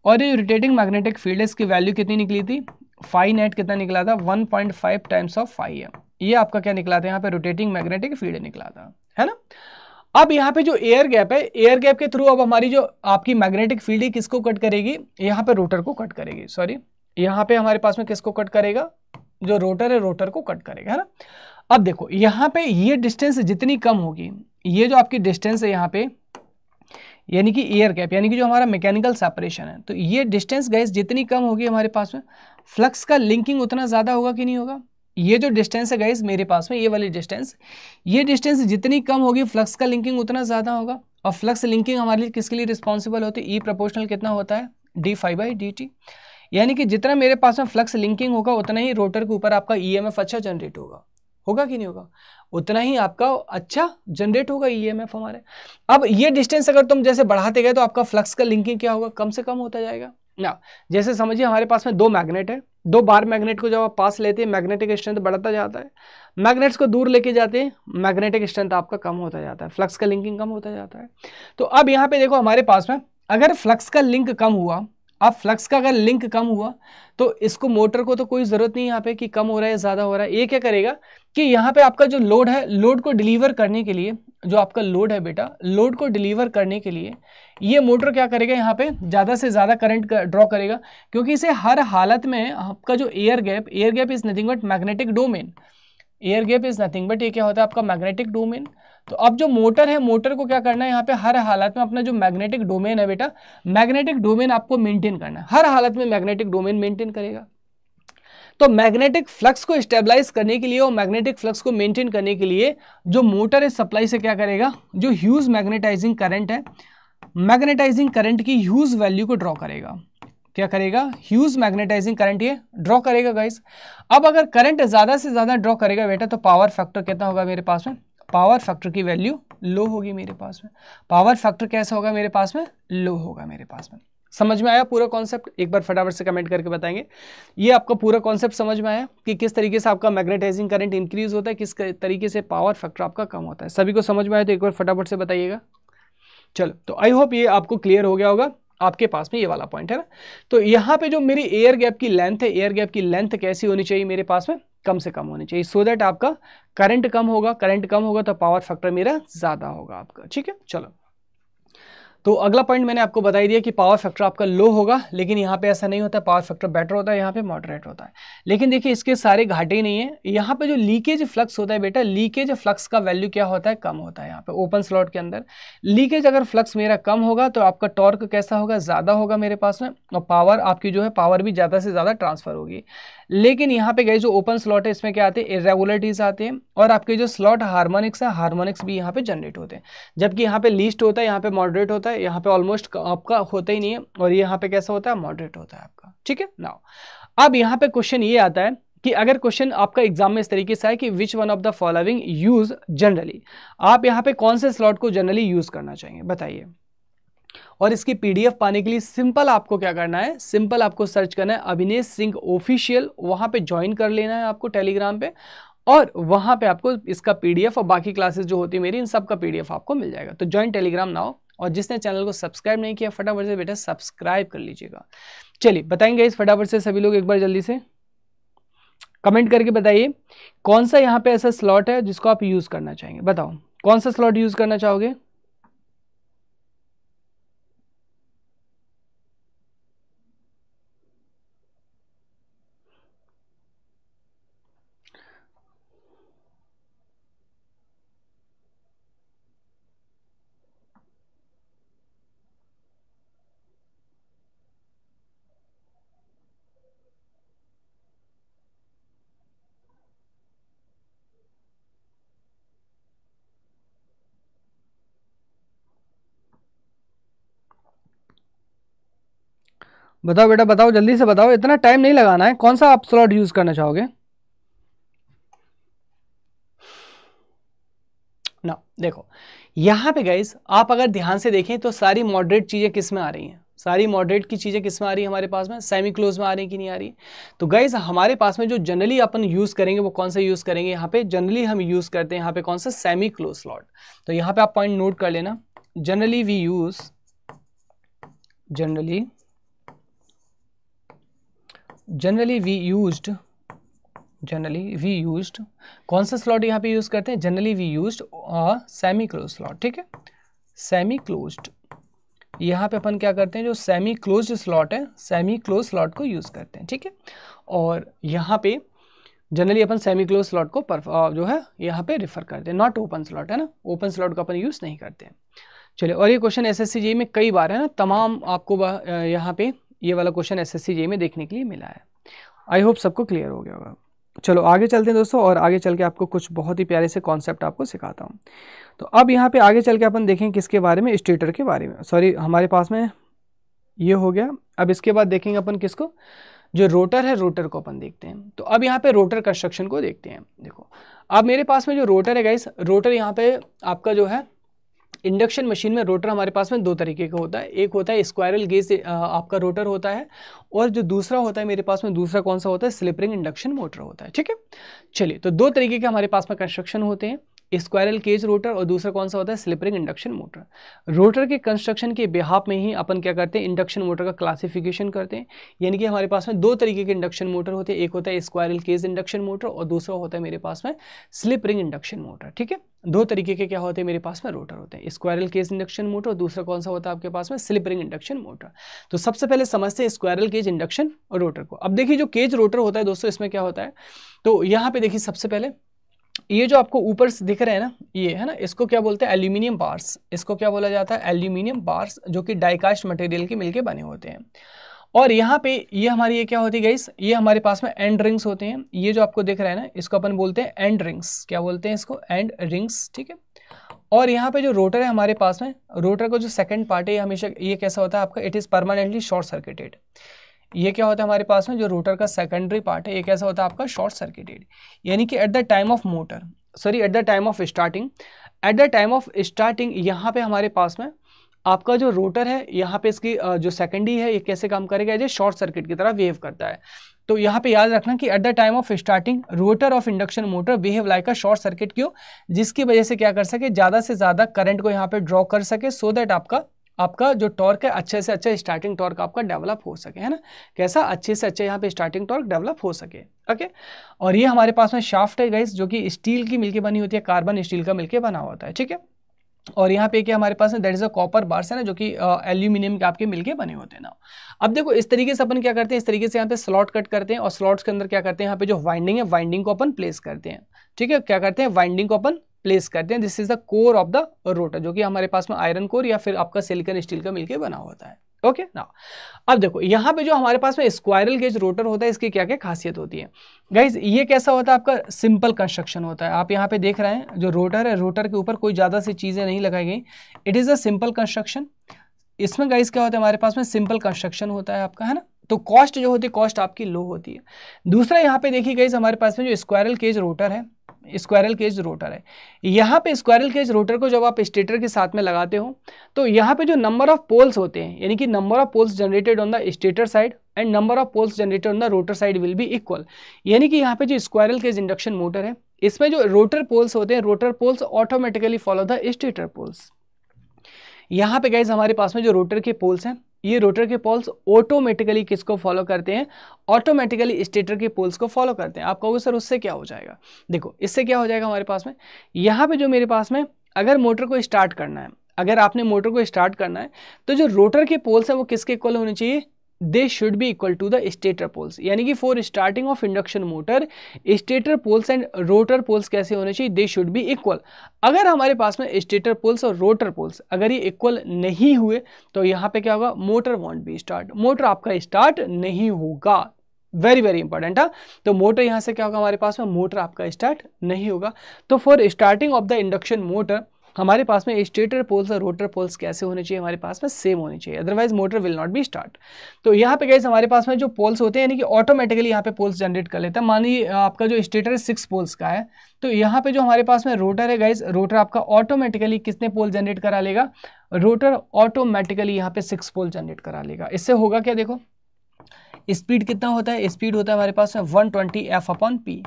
और ये रोटेटिंग मैग्नेटिक फील्ड है इसकी वैल्यू कितनी निकली थी फाइव नेट कितना निकला था one point five times of five M ये आपका क्या निकला था यहाँ पे रोटेटिंग मैग्नेटिक फील्ड निकला था है ना अब यहाँ पे जो एयर गैप है एयर गैप के थ्रू अब हमारी जो आपकी मैग्नेटिक फील्ड है किसको कट करेगी यहाँ पे रोटर को कट करेगी सॉरी यहाँ पे हमारे पास में किसको कट करेगा जो रोटर है रोटर को कट करेगा है ना अब देखो यहाँ पे ये डिस्टेंस जितनी कम होगी ये जो आपकी डिस्टेंस है यहाँ पे यानी कि एयर गैप यानी कि जो हमारा मैकेनिकल सेपरेशन है तो ये डिस्टेंस गैस जितनी कम होगी हमारे पास में फ्लक्स का लिंकिंग उतना ज़्यादा होगा कि नहीं होगा ये जो डिस्टेंस है गैस मेरे पास में ये वाली डिस्टेंस ये डिस्टेंस जितनी कम होगी फ्लक्स का लिंकिंग उतना ज़्यादा होगा और फ्लक्स लिंकिंग हमारे लिए किसके लिए रिस्पॉन्सिबल होती है ई e प्रपोर्शनल कितना होता है D five by D T यानी कि जितना मेरे पास में फ्लक्स लिंकिंग होगा उतना ही रोटर के ऊपर आपका ई एम एफ अच्छा जनरेट होगा होगा कि नहीं होगा उतना ही आपका अच्छा जनरेट होगा ई e एम हमारे अब ये डिस्टेंस अगर तुम जैसे बढ़ाते गए तो आपका फ्लक्स का लिंकिंग क्या होगा कम से कम होता जाएगा ना जैसे समझिए हमारे पास में दो मैग्नेट है दो बार मैग्नेट को जब आप पास लेते हैं मैग्नेटिक स्ट्रेंथ बढ़ता जाता है मैग्नेट्स को दूर लेके जाते हैं मैग्नेटिक स्ट्रेंथ आपका कम होता जाता है फ्लक्स का लिंकिंग कम होता जाता है तो अब यहाँ पे देखो हमारे पास में अगर फ्लक्स का लिंक कम हुआ अब फ्लक्स का अगर लिंक कम हुआ तो इसको मोटर को तो कोई ज़रूरत नहीं यहाँ पे कि कम हो रहा है ज़्यादा हो रहा है ये क्या करेगा कि यहाँ पे आपका जो लोड है लोड को डिलीवर करने के लिए जो आपका लोड है बेटा लोड को डिलीवर करने के लिए ये मोटर क्या करेगा यहाँ पे ज़्यादा से ज़्यादा करंट कर, ड्रॉ करेगा क्योंकि इसे हर हालत में आपका जो air gap air gap is nothing but magnetic domain air gap is nothing but ये क्या होता है आपका मैग्नेटिक डोमेन तो अब जो मोटर है मोटर को क्या करना है यहाँ पे हर हालत में अपना जो मैग्नेटिक डोमेन है बेटा मैग्नेटिक डोमेन आपको मेंटेन करना है हर हालत में मैग्नेटिक डोमेन मेंटेन करेगा तो मैग्नेटिक फ्लक्स को स्टेबलाइज करने के लिए और मैग्नेटिक फ्लक्स को मेंटेन करने के लिए जो मोटर है सप्लाई से क्या करेगा जो ह्यूज मैग्नेटाइजिंग करंट है मैग्नेटाइजिंग करंट की ह्यूज वैल्यू को ड्रॉ करेगा क्या करेगा ह्यूज मैग्नेटाइजिंग करंट ये ड्रॉ करेगा गाइस अब अगर करंट ज़्यादा से ज़्यादा ड्रॉ करेगा बेटा तो पावर फैक्टर कितना होगा मेरे पास में पावर फैक्टर की वैल्यू लो होगी मेरे पास में पावर फैक्टर कैसा होगा मेरे पास में लो होगा मेरे पास में समझ में आया पूरा कॉन्सेप्ट एक बार फटाफट से कमेंट करके बताएंगे ये आपका पूरा कॉन्सेप्ट समझ में आया कि किस तरीके से आपका मैग्नेटाइजिंग करंट इंक्रीज होता है किस तरीके से पावर फैक्टर आपका कम होता है सभी को समझ में आया तो एक बार फटाफट से बताइएगा चलो तो आई होप ये आपको क्लियर हो गया होगा आपके पास में ये वाला पॉइंट है ना तो यहाँ पे जो मेरी एयर गैप की लेंथ है एयर गैप की लेंथ कैसी होनी चाहिए मेरे पास में कम से कम होनी चाहिए सो so दैट आपका करंट कम होगा करंट कम होगा तो पावर फैक्टर मेरा ज़्यादा होगा आपका ठीक है चलो तो अगला पॉइंट मैंने आपको बताई दिया कि पावर फैक्टर आपका लो होगा लेकिन यहाँ पे ऐसा नहीं होता पावर फैक्टर बेटर होता है यहाँ पे मॉडरेट होता है लेकिन देखिए इसके सारे घाटे ही नहीं है यहाँ पे जो लीकेज फ्लक्स होता है बेटा लीकेज फ्लक्स का वैल्यू क्या होता है कम होता है यहाँ पे ओपन स्लॉट के अंदर लीकेज अगर फ्लक्स मेरा कम होगा तो आपका टॉर्क कैसा होगा ज़्यादा होगा मेरे पास में और पावर आपकी जो है पावर भी ज़्यादा से ज़्यादा ट्रांसफर होगी लेकिन यहाँ पे गए जो ओपन स्लॉट है इसमें क्या आते हैं इरेगुलरिटीज़ आते हैं और आपके जो स्लॉट हारमोनिक्स है हारमोनिक्स भी यहाँ पे जनरेट होते हैं जबकि यहाँ पे लीस्ट होता है यहाँ पे मॉडरेट होता है यहाँ पे ऑलमोस्ट आपका होता ही नहीं है और ये यहाँ पे कैसा होता है मॉडरेट होता है आपका ठीक है नाउ अब यहाँ पे क्वेश्चन ये आता है कि अगर क्वेश्चन आपका एग्जाम में इस तरीके से है कि which one of the following use generally आप यहाँ पे कौन से स्लॉट को जनरली यूज करना चाहेंगे बताइए और इसकी पीडीएफ पाने के लिए सिंपल आपको क्या करना है सिंपल आपको सर्च करना है अभिनेश सिंह ऑफिशियल वहां पे ज्वाइन कर लेना है आपको टेलीग्राम पे और वहां पे आपको इसका पीडीएफ और बाकी क्लासेस जो होती है मेरी इन सब का पीडीएफ आपको मिल जाएगा तो ज्वाइन टेलीग्राम नाउ और जिसने चैनल को सब्सक्राइब नहीं किया फटाफट से बेटा सब्सक्राइब कर लीजिएगा चलिए बताएंगे इस फटाफट से सभी लोग एक बार जल्दी से कमेंट करके बताइए कौन सा यहाँ पे ऐसा स्लॉट है जिसको आप यूज़ करना चाहेंगे बताओ कौन सा स्लॉट यूज़ करना चाहोगे बताओ बेटा बताओ जल्दी से बताओ इतना टाइम नहीं लगाना है कौन सा आप स्लॉट यूज़ करना चाहोगे ना देखो यहां पे गाइज आप अगर ध्यान से देखें तो सारी मॉडरेट चीज़ें किस में आ रही हैं सारी मॉडरेट की चीज़ें किस में आ रही है हमारे पास में सेमी क्लोज में आ रही है कि नहीं आ रही तो गाइज हमारे पास में जो जनरली अपन यूज़ करेंगे वो कौन सा यूज़ करेंगे यहाँ पे जनरली हम यूज़ करते हैं यहाँ पे कौन सा सेमी क्लोज स्लॉट तो यहाँ पे आप पॉइंट नोट कर लेना generally we use generally generally we used generally we used कौन सा स्लॉट यहाँ पे यूज़ करते हैं जनरली वी यूज्ड और सेमी क्लोज स्लॉट ठीक है सेमी क्लोज्ड यहाँ पे अपन क्या करते हैं जो सेमी क्लोज स्लॉट है सेमी क्लोज स्लॉट को यूज़ करते हैं ठीक है और यहाँ पे जनरली अपन सेमी क्लोज स्लॉट को जो है यहाँ पे रिफर करते हैं नॉट ओपन स्लॉट है ना ओपन स्लॉट को अपन यूज़ नहीं करते हैं चलिए और ये क्वेश्चन एस एस में कई बार है ना तमाम आपको यहाँ पे ये वाला क्वेश्चन एस एस में देखने के लिए मिला है आई होप सबको क्लियर हो गया होगा चलो आगे चलते हैं दोस्तों और आगे चल के आपको कुछ बहुत ही प्यारे से कॉन्सेप्ट आपको सिखाता हूँ तो अब यहाँ पे आगे चल के अपन देखें किसके बारे में स्टेटर के बारे में सॉरी हमारे पास में ये हो गया अब इसके बाद देखेंगे अपन किसको जो रोटर है रोटर को अपन देखते हैं तो अब यहाँ पे रोटर कंस्ट्रक्शन को देखते हैं देखो अब मेरे पास में जो रोटर है गाइस रोटर यहाँ पे आपका जो है इंडक्शन मशीन में रोटर हमारे पास में दो तरीके का होता है एक होता है स्क्वायरल गेज आपका रोटर होता है और जो दूसरा होता है मेरे पास में दूसरा कौन सा होता है स्लिपरिंग इंडक्शन मोटर होता है ठीक है चलिए तो दो तरीके के हमारे पास में कंस्ट्रक्शन होते हैं स्क्वायरल केज रोटर और दूसरा कौन सा होता है स्लिपरिंग इंडक्शन मोटर रोटर के कंस्ट्रक्शन के बिहाफ में ही अपन क्या करते हैं इंडक्शन मोटर का क्लासिफिकेशन करते हैं यानी कि हमारे पास में दो तरीके के इंडक्शन मोटर होते हैं एक होता है स्क्वायरल केज इंडक्शन मोटर और दूसरा होता है मेरे पास में स्लिपरिंग इंडक्शन मोटर ठीक है दो तरीके के क्या होते हैं मेरे पास में रोटर होते हैं स्क्वायरल केज इंडक्शन मोटर और दूसरा कौन सा होता है आपके पास में स्लिपरिंग इंडक्शन मोटर तो सबसे पहले समझते हैं स्क्वायरल केज इंडक्शन और रोटर को अब देखिए जो केज रोटर होता है दोस्तों इसमें क्या होता है तो यहाँ पे देखिए सबसे पहले ये जो आपको ऊपर दिख रहे हैं ना ये है ना इसको क्या बोलते हैं एल्यूमिनियम बार्स इसको क्या बोला जाता है एल्यूमिनियम बार्स जो कि डाइकास्ट मटेरियल के मिलके बने होते हैं और यहाँ पे ये हमारी ये क्या होती है गाइस ये हमारे पास में एंड रिंग्स होते हैं ये जो आपको दिख रहे हैं ना इसको अपन बोलते हैं एंड रिंग्स क्या बोलते हैं इसको एंड रिंग्स ठीक है और यहाँ पे जो रोटर है हमारे पास में रोटर का जो सेकंड पार्ट है हमेशा ये कैसा होता है आपका it is permanently short circuited ये क्या होता है हमारे पास में जो रोटर का सेकेंडरी पार्ट है ये कैसा होता है आपका शॉर्ट सर्किटेड यानी कि at the time of motor sorry at the time of starting at the time of starting यहाँ पे हमारे पास में आपका जो रोटर है यहाँ पे इसकी जो सेकेंडरी है ये कैसे काम करेगा ये शॉर्ट सर्किट की तरह वेव करता है तो यहाँ पे याद रखना कि at the time of starting rotor of induction motor behave like a short circuit क्यों जिसकी वजह से क्या कर सके ज़्यादा से ज़्यादा करंट को यहाँ पे ड्रॉ कर सके सो so दैट आपका आपका जो टॉर्क है अच्छे से अच्छा स्टार्टिंग टॉर्क आपका डेवलप हो सके है ना कैसा अच्छे से अच्छा यहाँ पे स्टार्टिंग टॉर्क डेवलप हो सके ओके और ये हमारे पास में शाफ्ट है गाइस जो कि स्टील की मिलके बनी होती है कार्बन स्टील का मिलके बना होता है ठीक है और यहाँ पे क्या हमारे पास है that is a copper bars है ना जो कि एल्यूमिनियम के आपके मिलके बने होते हैं ना अब देखो इस तरीके से अपन क्या करते हैं इस तरीके से यहाँ पे स्लॉट कट करते हैं और स्लॉट्स के अंदर क्या करते हैं यहाँ पे जो वाइंडिंग है वाइंडिंग को अपन प्लेस करते हैं ठीक है क्या करते हैं वाइंडिंग को अपन प्लेस करते हैं this is the core of the rotor जो कि हमारे पास में आयरन कोर या फिर आपका सिलिकन स्टील का मिलकर बना होता है ओके okay, ना अब देखो यहाँ पे जो हमारे पास में स्क्वायरल गेज रोटर होता है इसकी क्या क्या खासियत होती है गाइज ये कैसा होता है आपका सिंपल कंस्ट्रक्शन होता है आप यहाँ पे देख रहे हैं जो रोटर है रोटर के ऊपर कोई ज़्यादा सी चीज़ें नहीं लगाई गई it is a simple construction इसमें गाइज क्या होता है हमारे पास में सिंपल कंस्ट्रक्शन होता है आपका है ना तो कॉस्ट जो होती है कॉस्ट आपकी लो होती है दूसरा यहाँ पे देखिए गाइज हमारे पास में जो स्क्वायरल केज रोटर है स्क्वायरल केज रोटर है यहाँ पे स्क्वायरल केज रोटर को जब आप स्टेटर के साथ में लगाते हो तो यहाँ पे जो नंबर ऑफ पोल्स होते हैं यानी कि number of poles generated on the stator side and number of poles generated on the rotor side will be equal यानी कि यहाँ पे जो स्क्वायरल केज इंडक्शन मोटर है इसमें जो रोटर पोल्स होते हैं rotor poles automatically follow the stator poles यहाँ पे गाइज हमारे पास में जो रोटर के पोल्स हैं ये रोटर के पोल्स ऑटोमेटिकली किसको फॉलो करते हैं ऑटोमेटिकली स्टेटर के पोल्स को फॉलो करते हैं आप कहोगे सर उससे क्या हो जाएगा देखो इससे क्या हो जाएगा हमारे पास में यहाँ पे जो मेरे पास में अगर मोटर को स्टार्ट करना है अगर आपने मोटर को स्टार्ट करना है तो जो रोटर के पोल्स हैं वो किसके इक्वल होने चाहिए they should be equal to the stator poles यानी कि for starting of induction motor stator poles and rotor poles कैसे होने चाहिए दे शुड बी इक्वल अगर हमारे पास में स्टेटर पोल्स और रोटर पोल्स अगर ये इक्वल नहीं हुए तो यहाँ पे क्या होगा motor won't be start motor आपका स्टार्ट नहीं होगा वेरी वेरी इंपॉर्टेंट है तो मोटर यहाँ से क्या होगा हमारे पास में मोटर आपका स्टार्ट नहीं होगा तो for starting of the induction motor हमारे पास में स्टेटर पोल्स और रोटर पोल्स कैसे होने चाहिए हमारे पास में सेम होने चाहिए otherwise motor will not be start तो यहाँ पे गए हमारे पास में जो पोल्स होते हैं यानी कि ऑटोमेटिकली यहाँ पे पोल्स जनरेट कर लेता है मानिए आपका जो स्टेटर सिक्स पोल्स का है तो यहाँ पे जो हमारे पास में रोटर है गाइज रोटर आपका ऑटोमेटिकली कितने पोल जनरेट करा लेगा रोटर ऑटोमेटिकली यहाँ पे सिक्स पोल जनरेट करा लेगा इससे होगा क्या देखो स्पीड कितना होता है स्पीड होता है हमारे पास में one twenty F upon P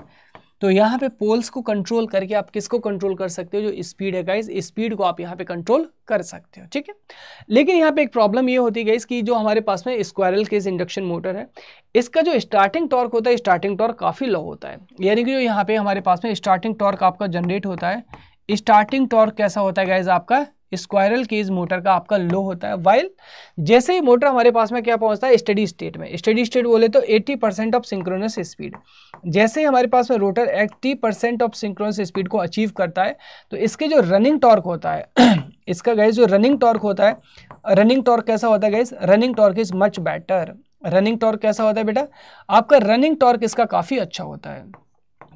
तो यहाँ पे पोल्स को कंट्रोल करके आप किसको कंट्रोल कर सकते हो जो स्पीड है गाइज स्पीड को आप यहाँ पे कंट्रोल कर सकते हो ठीक है लेकिन यहाँ पे एक प्रॉब्लम ये होती है गाइज कि जो हमारे पास में स्क्वायरल केस इंडक्शन मोटर है इसका जो स्टार्टिंग टॉर्क होता है स्टार्टिंग टॉर्क काफ़ी लो होता है यानी कि जो यहाँ पे हमारे पास में स्टार्टिंग टॉर्क आपका जनरेट होता है स्टार्टिंग टॉर्क कैसा होता है गाइज आपका स्क्वायरल केज मोटर का आपका लो होता है वाइल जैसे ही मोटर हमारे पास में क्या पहुंचता है स्टडी स्टेट में स्टडी स्टेट बोले तो 80 परसेंट ऑफ सिंक्रोनस स्पीड जैसे ही हमारे पास में rotor 80 percent of synchronous speed को अचीव करता है तो इसके जो रनिंग टॉर्क होता है इसका गैस जो रनिंग टॉर्क होता है रनिंग टॉर्क कैसा होता है guys running torque is much better running torque कैसा होता है बेटा आपका रनिंग टॉर्क इसका काफ़ी अच्छा होता है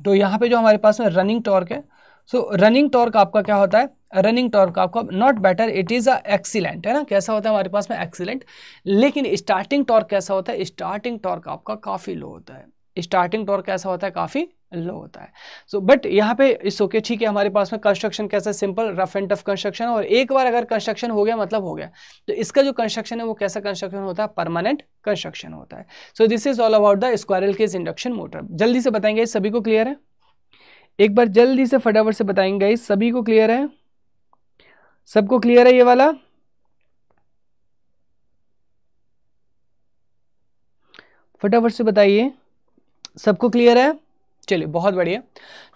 तो यहाँ पे जो हमारे पास में रनिंग टॉर्क है सो रनिंग टॉर्क आपका क्या होता है रनिंग टॉर्क आपका not better it is a excellent है ना कैसा होता है हमारे पास में एक्सीलेंट लेकिन स्टार्टिंग टॉर्क कैसा होता है स्टार्टिंग टॉर्क आपका काफ़ी लो होता है स्टार्टिंग टॉर्क कैसा होता है काफ़ी लो होता है सो बट यहाँ पे इस ओके ठीक है हमारे पास में कंस्ट्रक्शन कैसा है simple rough and tough construction और एक बार अगर कंस्ट्रक्शन हो गया मतलब हो गया तो इसका जो कंस्ट्रक्शन है वो कैसा कंस्ट्रक्शन होता है परमानेंट कंस्ट्रक्शन होता है so this is all about the squirrel cage induction motor जल्दी से बताएंगे सभी को क्लियर है एक बार जल्दी से फटाफट से बताएंगे गाइस सभी को क्लियर है सबको क्लियर है ये वाला फटाफट से बताइए सबको क्लियर है चलिए बहुत बढ़िया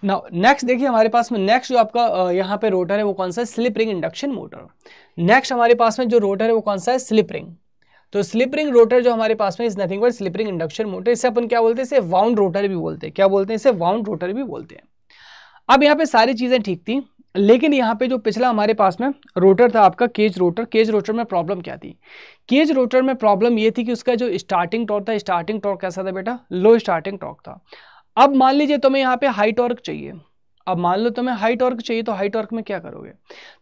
नाउ नेक्स्ट देखिए हमारे पास में नेक्स्ट जो आपका यहाँ पे रोटर है वो कौन सा है slip ring induction motor next हमारे पास में जो रोटर है वो कौन सा है स्लिप रिंग तो स्लिप रिंग रोटर जो हमारे पास में is nothing but slip ring induction motor इसे अपन क्या बोलते हैं इसे वाउंड रोटर भी बोलते हैं क्या बोलते हैं इसे वाउंड रोटर भी बोलते हैं अब यहाँ पे सारी चीज़ें ठीक थी लेकिन यहाँ पे जो पिछला हमारे पास में रोटर था आपका केज रोटर केज रोटर में प्रॉब्लम क्या थी केज रोटर में प्रॉब्लम ये थी कि उसका जो स्टार्टिंग टॉर्क था स्टार्टिंग टॉर्क कैसा था बेटा लो स्टार्टिंग टॉर्क था अब मान लीजिए तुम्हें यहाँ पे हाई टॉर्क चाहिए अब मान लो तुम्हें हाई टॉर्क चाहिए तो हाई टॉर्क में क्या करोगे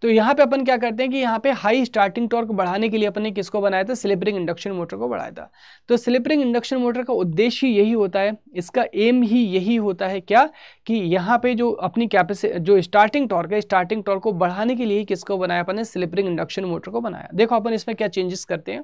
तो यहाँ पे अपन क्या करते हैं कि यहाँ पे हाई स्टार्टिंग टॉर्क बढ़ाने के लिए अपने किसको बनाया था स्लिपरिंग इंडक्शन मोटर को बढ़ाया था तो स्लिपरिंग इंडक्शन मोटर का उद्देश्य यही होता है इसका एम ही यही होता है क्या कि यहाँ पे जो अपनी कैपेसिटी जो स्टार्टिंग टॉर्क है स्टार्टिंग टॉर्क को बढ़ाने के लिए किसको बनाया अपने स्लिपरिंग इंडक्शन मोटर को बनाया देखो अपन इसमें क्या चेंजेस करते हैं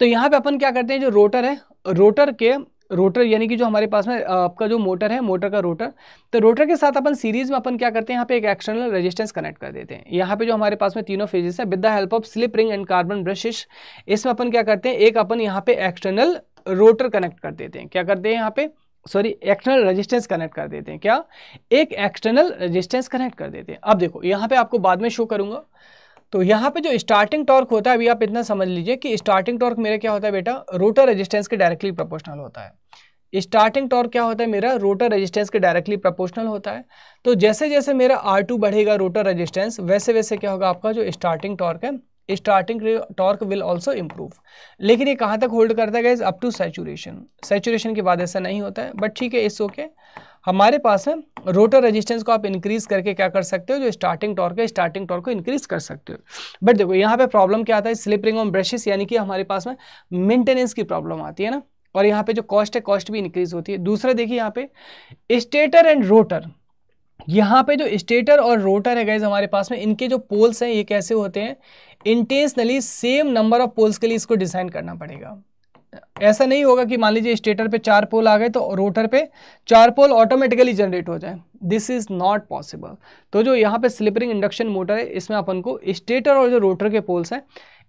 तो यहाँ पे अपन क्या करते हैं जो रोटर है रोटर के रोटर यानी कि जो हमारे पास में आपका जो मोटर है मोटर का रोटर तो रोटर के साथ अपन सीरीज में अपन क्या करते हैं यहाँ पे एक एक्सटर्नल रेजिस्टेंस कनेक्ट कर देते हैं यहाँ पे जो हमारे पास में तीनों फेजेस है with the help of slip ring and carbon brushes इसमें अपन क्या करते हैं एक अपन यहाँ पे एक्सटर्नल रोटर कनेक्ट कर देते हैं क्या करते हैं यहाँ पे सॉरी एक्सटर्नल रेजिस्टेंस कनेक्ट कर देते हैं क्या एक एक्सटर्नल रेजिस्टेंस कनेक्ट कर देते हैं अब देखो यहाँ पे आपको बाद में शो करूंगा तो यहाँ पे जो स्टार्टिंग टॉर्क होता है अभी आप इतना समझ लीजिए कि स्टार्टिंग टॉर्क मेरा क्या होता है बेटा रोटर रेजिस्टेंस के डायरेक्टली प्रोपोर्शनल होता है स्टार्टिंग टॉर्क क्या होता है मेरा रोटर रेजिस्टेंस के डायरेक्टली प्रोपोर्शनल होता है तो जैसे जैसे मेरा आर बढ़ेगा रोटर रजिस्टेंस वैसे वैसे क्या होगा आपका जो स्टार्टिंग टॉर्क है starting torque will also improve लेकिन ये कहाँ तक होल्ड करता है guys up to saturation saturation के बाद ऐसा नहीं होता है बट ठीक है इस ओके okay. हमारे पास है रोटर रेजिस्टेंस को आप इंक्रीज करके क्या कर सकते हो जो स्टार्टिंग टॉर्क है स्टार्टिंग टॉर्क को इंक्रीज कर सकते हो बट देखो यहाँ पे प्रॉब्लम क्या आता है स्लिप रिंग और ब्रशेस यानी कि हमारे पास में मेंटेनेंस की प्रॉब्लम आती है ना और यहाँ पे जो कॉस्ट है कॉस्ट भी इंक्रीज होती है दूसरा देखिए यहाँ पे स्टेटर एंड रोटर यहाँ पे जो स्टेटर और रोटर है गैज हमारे पास में इनके जो पोल्स हैं ये कैसे होते हैं intentionally same number of poles के लिए इसको डिज़ाइन करना पड़ेगा ऐसा नहीं होगा कि मान लीजिए स्टेटर पे चार पोल आ गए तो रोटर पे चार पोल ऑटोमेटिकली जनरेट हो जाए दिस इज़ नॉट पॉसिबल तो जो यहाँ पे स्लिपरिंग इंडक्शन मोटर है इसमें अपन को स्टेटर और जो रोटर के पोल्स हैं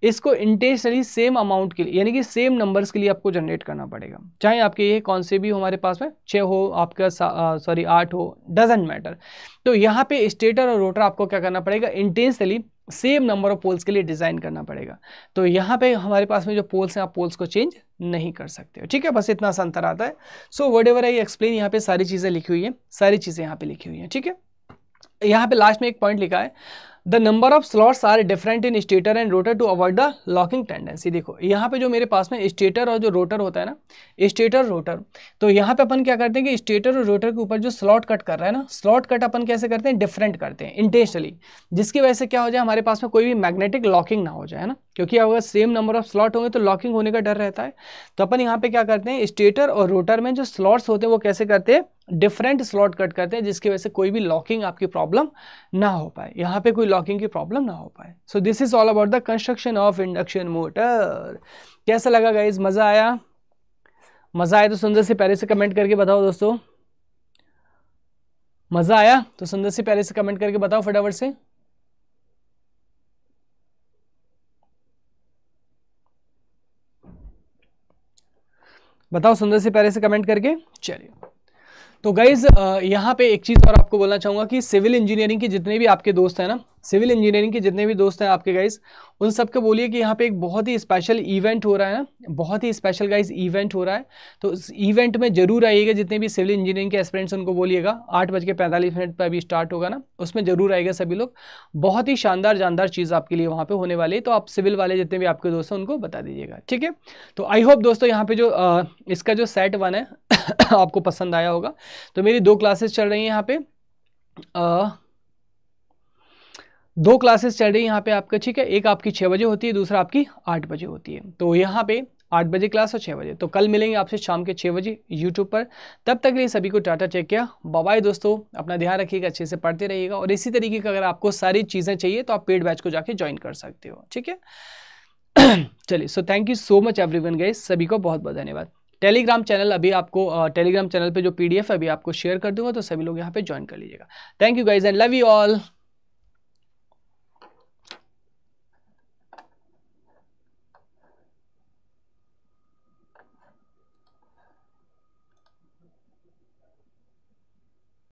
इसको इंटेंशनली सेम अमाउंट के लिए यानी कि सेम नंबर्स के लिए आपको जनरेट करना पड़ेगा चाहे आपके ये कौन से भी हमारे पास में छः हो आपका सॉरी आठ हो डजेंट मैटर तो यहाँ पे स्टेटर और रोटर आपको क्या करना पड़ेगा intentionally same number of poles के लिए डिज़ाइन करना पड़ेगा तो यहाँ पे हमारे पास में जो पोल्स हैं आप पोल्स को चेंज नहीं कर सकते हो ठीक है बस इतना सा अंतर आता है so whatever I explain यहाँ पे सारी चीज़ें लिखी हुई हैं सारी चीज़ें यहाँ पे लिखी हुई हैं ठीक है यहाँ पे लास्ट में एक पॉइंट लिखा है the number of slots are different in stator and rotor to avoid the locking tendency देखो यहाँ पे जो मेरे पास में स्टेटर और जो रोटर होता है ना स्टेटर रोटर तो यहाँ पे अपन क्या करते हैं कि स्टेटर और रोटर के ऊपर जो स्लॉट कट कर रहा है ना स्लॉट कट अपन कैसे करते हैं डिफरेंट करते हैं इंटेंशनली जिसकी वजह से क्या हो जाए हमारे पास में कोई भी मैग्नेटिक लॉकिंग ना हो जाए ना क्योंकि अगर सेम नंबर ऑफ स्लॉट होंगे तो लॉकिंग होने का डर रहता है तो अपन यहाँ पे क्या करते हैं स्टेटर और रोटर में जो स्लॉट्स होते हैं वो कैसे करते हैं डिफरेंट स्लॉट कट करते हैं जिसकी वजह से कोई भी लॉकिंग आपकी प्रॉब्लम ना हो पाए यहाँ पे कोई लॉकिंग की प्रॉब्लम ना हो पाए so this is all about the construction of induction motor कैसा लगा गाइज मज़ा आया मज़ा आया तो सुंदर से पहले से कमेंट करके बताओ दोस्तों मज़ा आया तो सुंदर से पहले से कमेंट करके बताओ फटाफट से बताओ सुंदर से पहले से कमेंट करके चलिए तो गाइज यहाँ पे एक चीज़ और आपको बोलना चाहूँगा कि सिविल इंजीनियरिंग के जितने भी आपके दोस्त हैं ना सिविल इंजीनियरिंग के जितने भी दोस्त हैं आपके गाइस उन सबको बोलिए कि यहाँ पे एक बहुत ही स्पेशल इवेंट हो रहा है बहुत ही स्पेशल गाइस इवेंट हो रहा है तो इस इवेंट में जरूर आइएगा जितने भी सिविल इंजीनियरिंग के एस्पिरेंट्स उनको बोलिएगा आठ बज के पैंतालीस मिनट पर अभी स्टार्ट होगा ना उसमें जरूर आएगा सभी लोग बहुत ही शानदार जानदार चीज़ आपके लिए वहाँ पर होने वाली है तो आप सिविल वाले जितने भी आपके दोस्त हैं उनको बता दीजिएगा ठीक है तो आई होप दोस्तों यहाँ पर जो इसका जो सेट वन है आपको पसंद आया होगा तो मेरी दो क्लासेस चल रही हैं यहाँ पर दो क्लासेस चल रही है यहाँ पे आपका ठीक है एक आपकी छः बजे होती है दूसरा आपकी आठ बजे होती है तो यहाँ पे आठ बजे क्लास और छः बजे तो कल मिलेंगे आपसे शाम के छः बजे यूट्यूब पर तब तक लिए सभी को टाटा चेक किया बाय दोस्तों अपना ध्यान रखिएगा अच्छे से पढ़ते रहिएगा और इसी तरीके का अगर आपको सारी चीज़ें चाहिए तो आप पेड बैच को जाके ज्वाइन कर सकते हो ठीक है चलिए so thank you so much everyone सभी को बहुत बहुत धन्यवाद टेलीग्राम चैनल अभी आपको टेलीग्राम चैनल पे जो पीडीएफ है अभी आपको शेयर कर दूंगा तो सभी लोग यहाँ पे ज्वाइन कर लीजिएगा thank you guys and love you all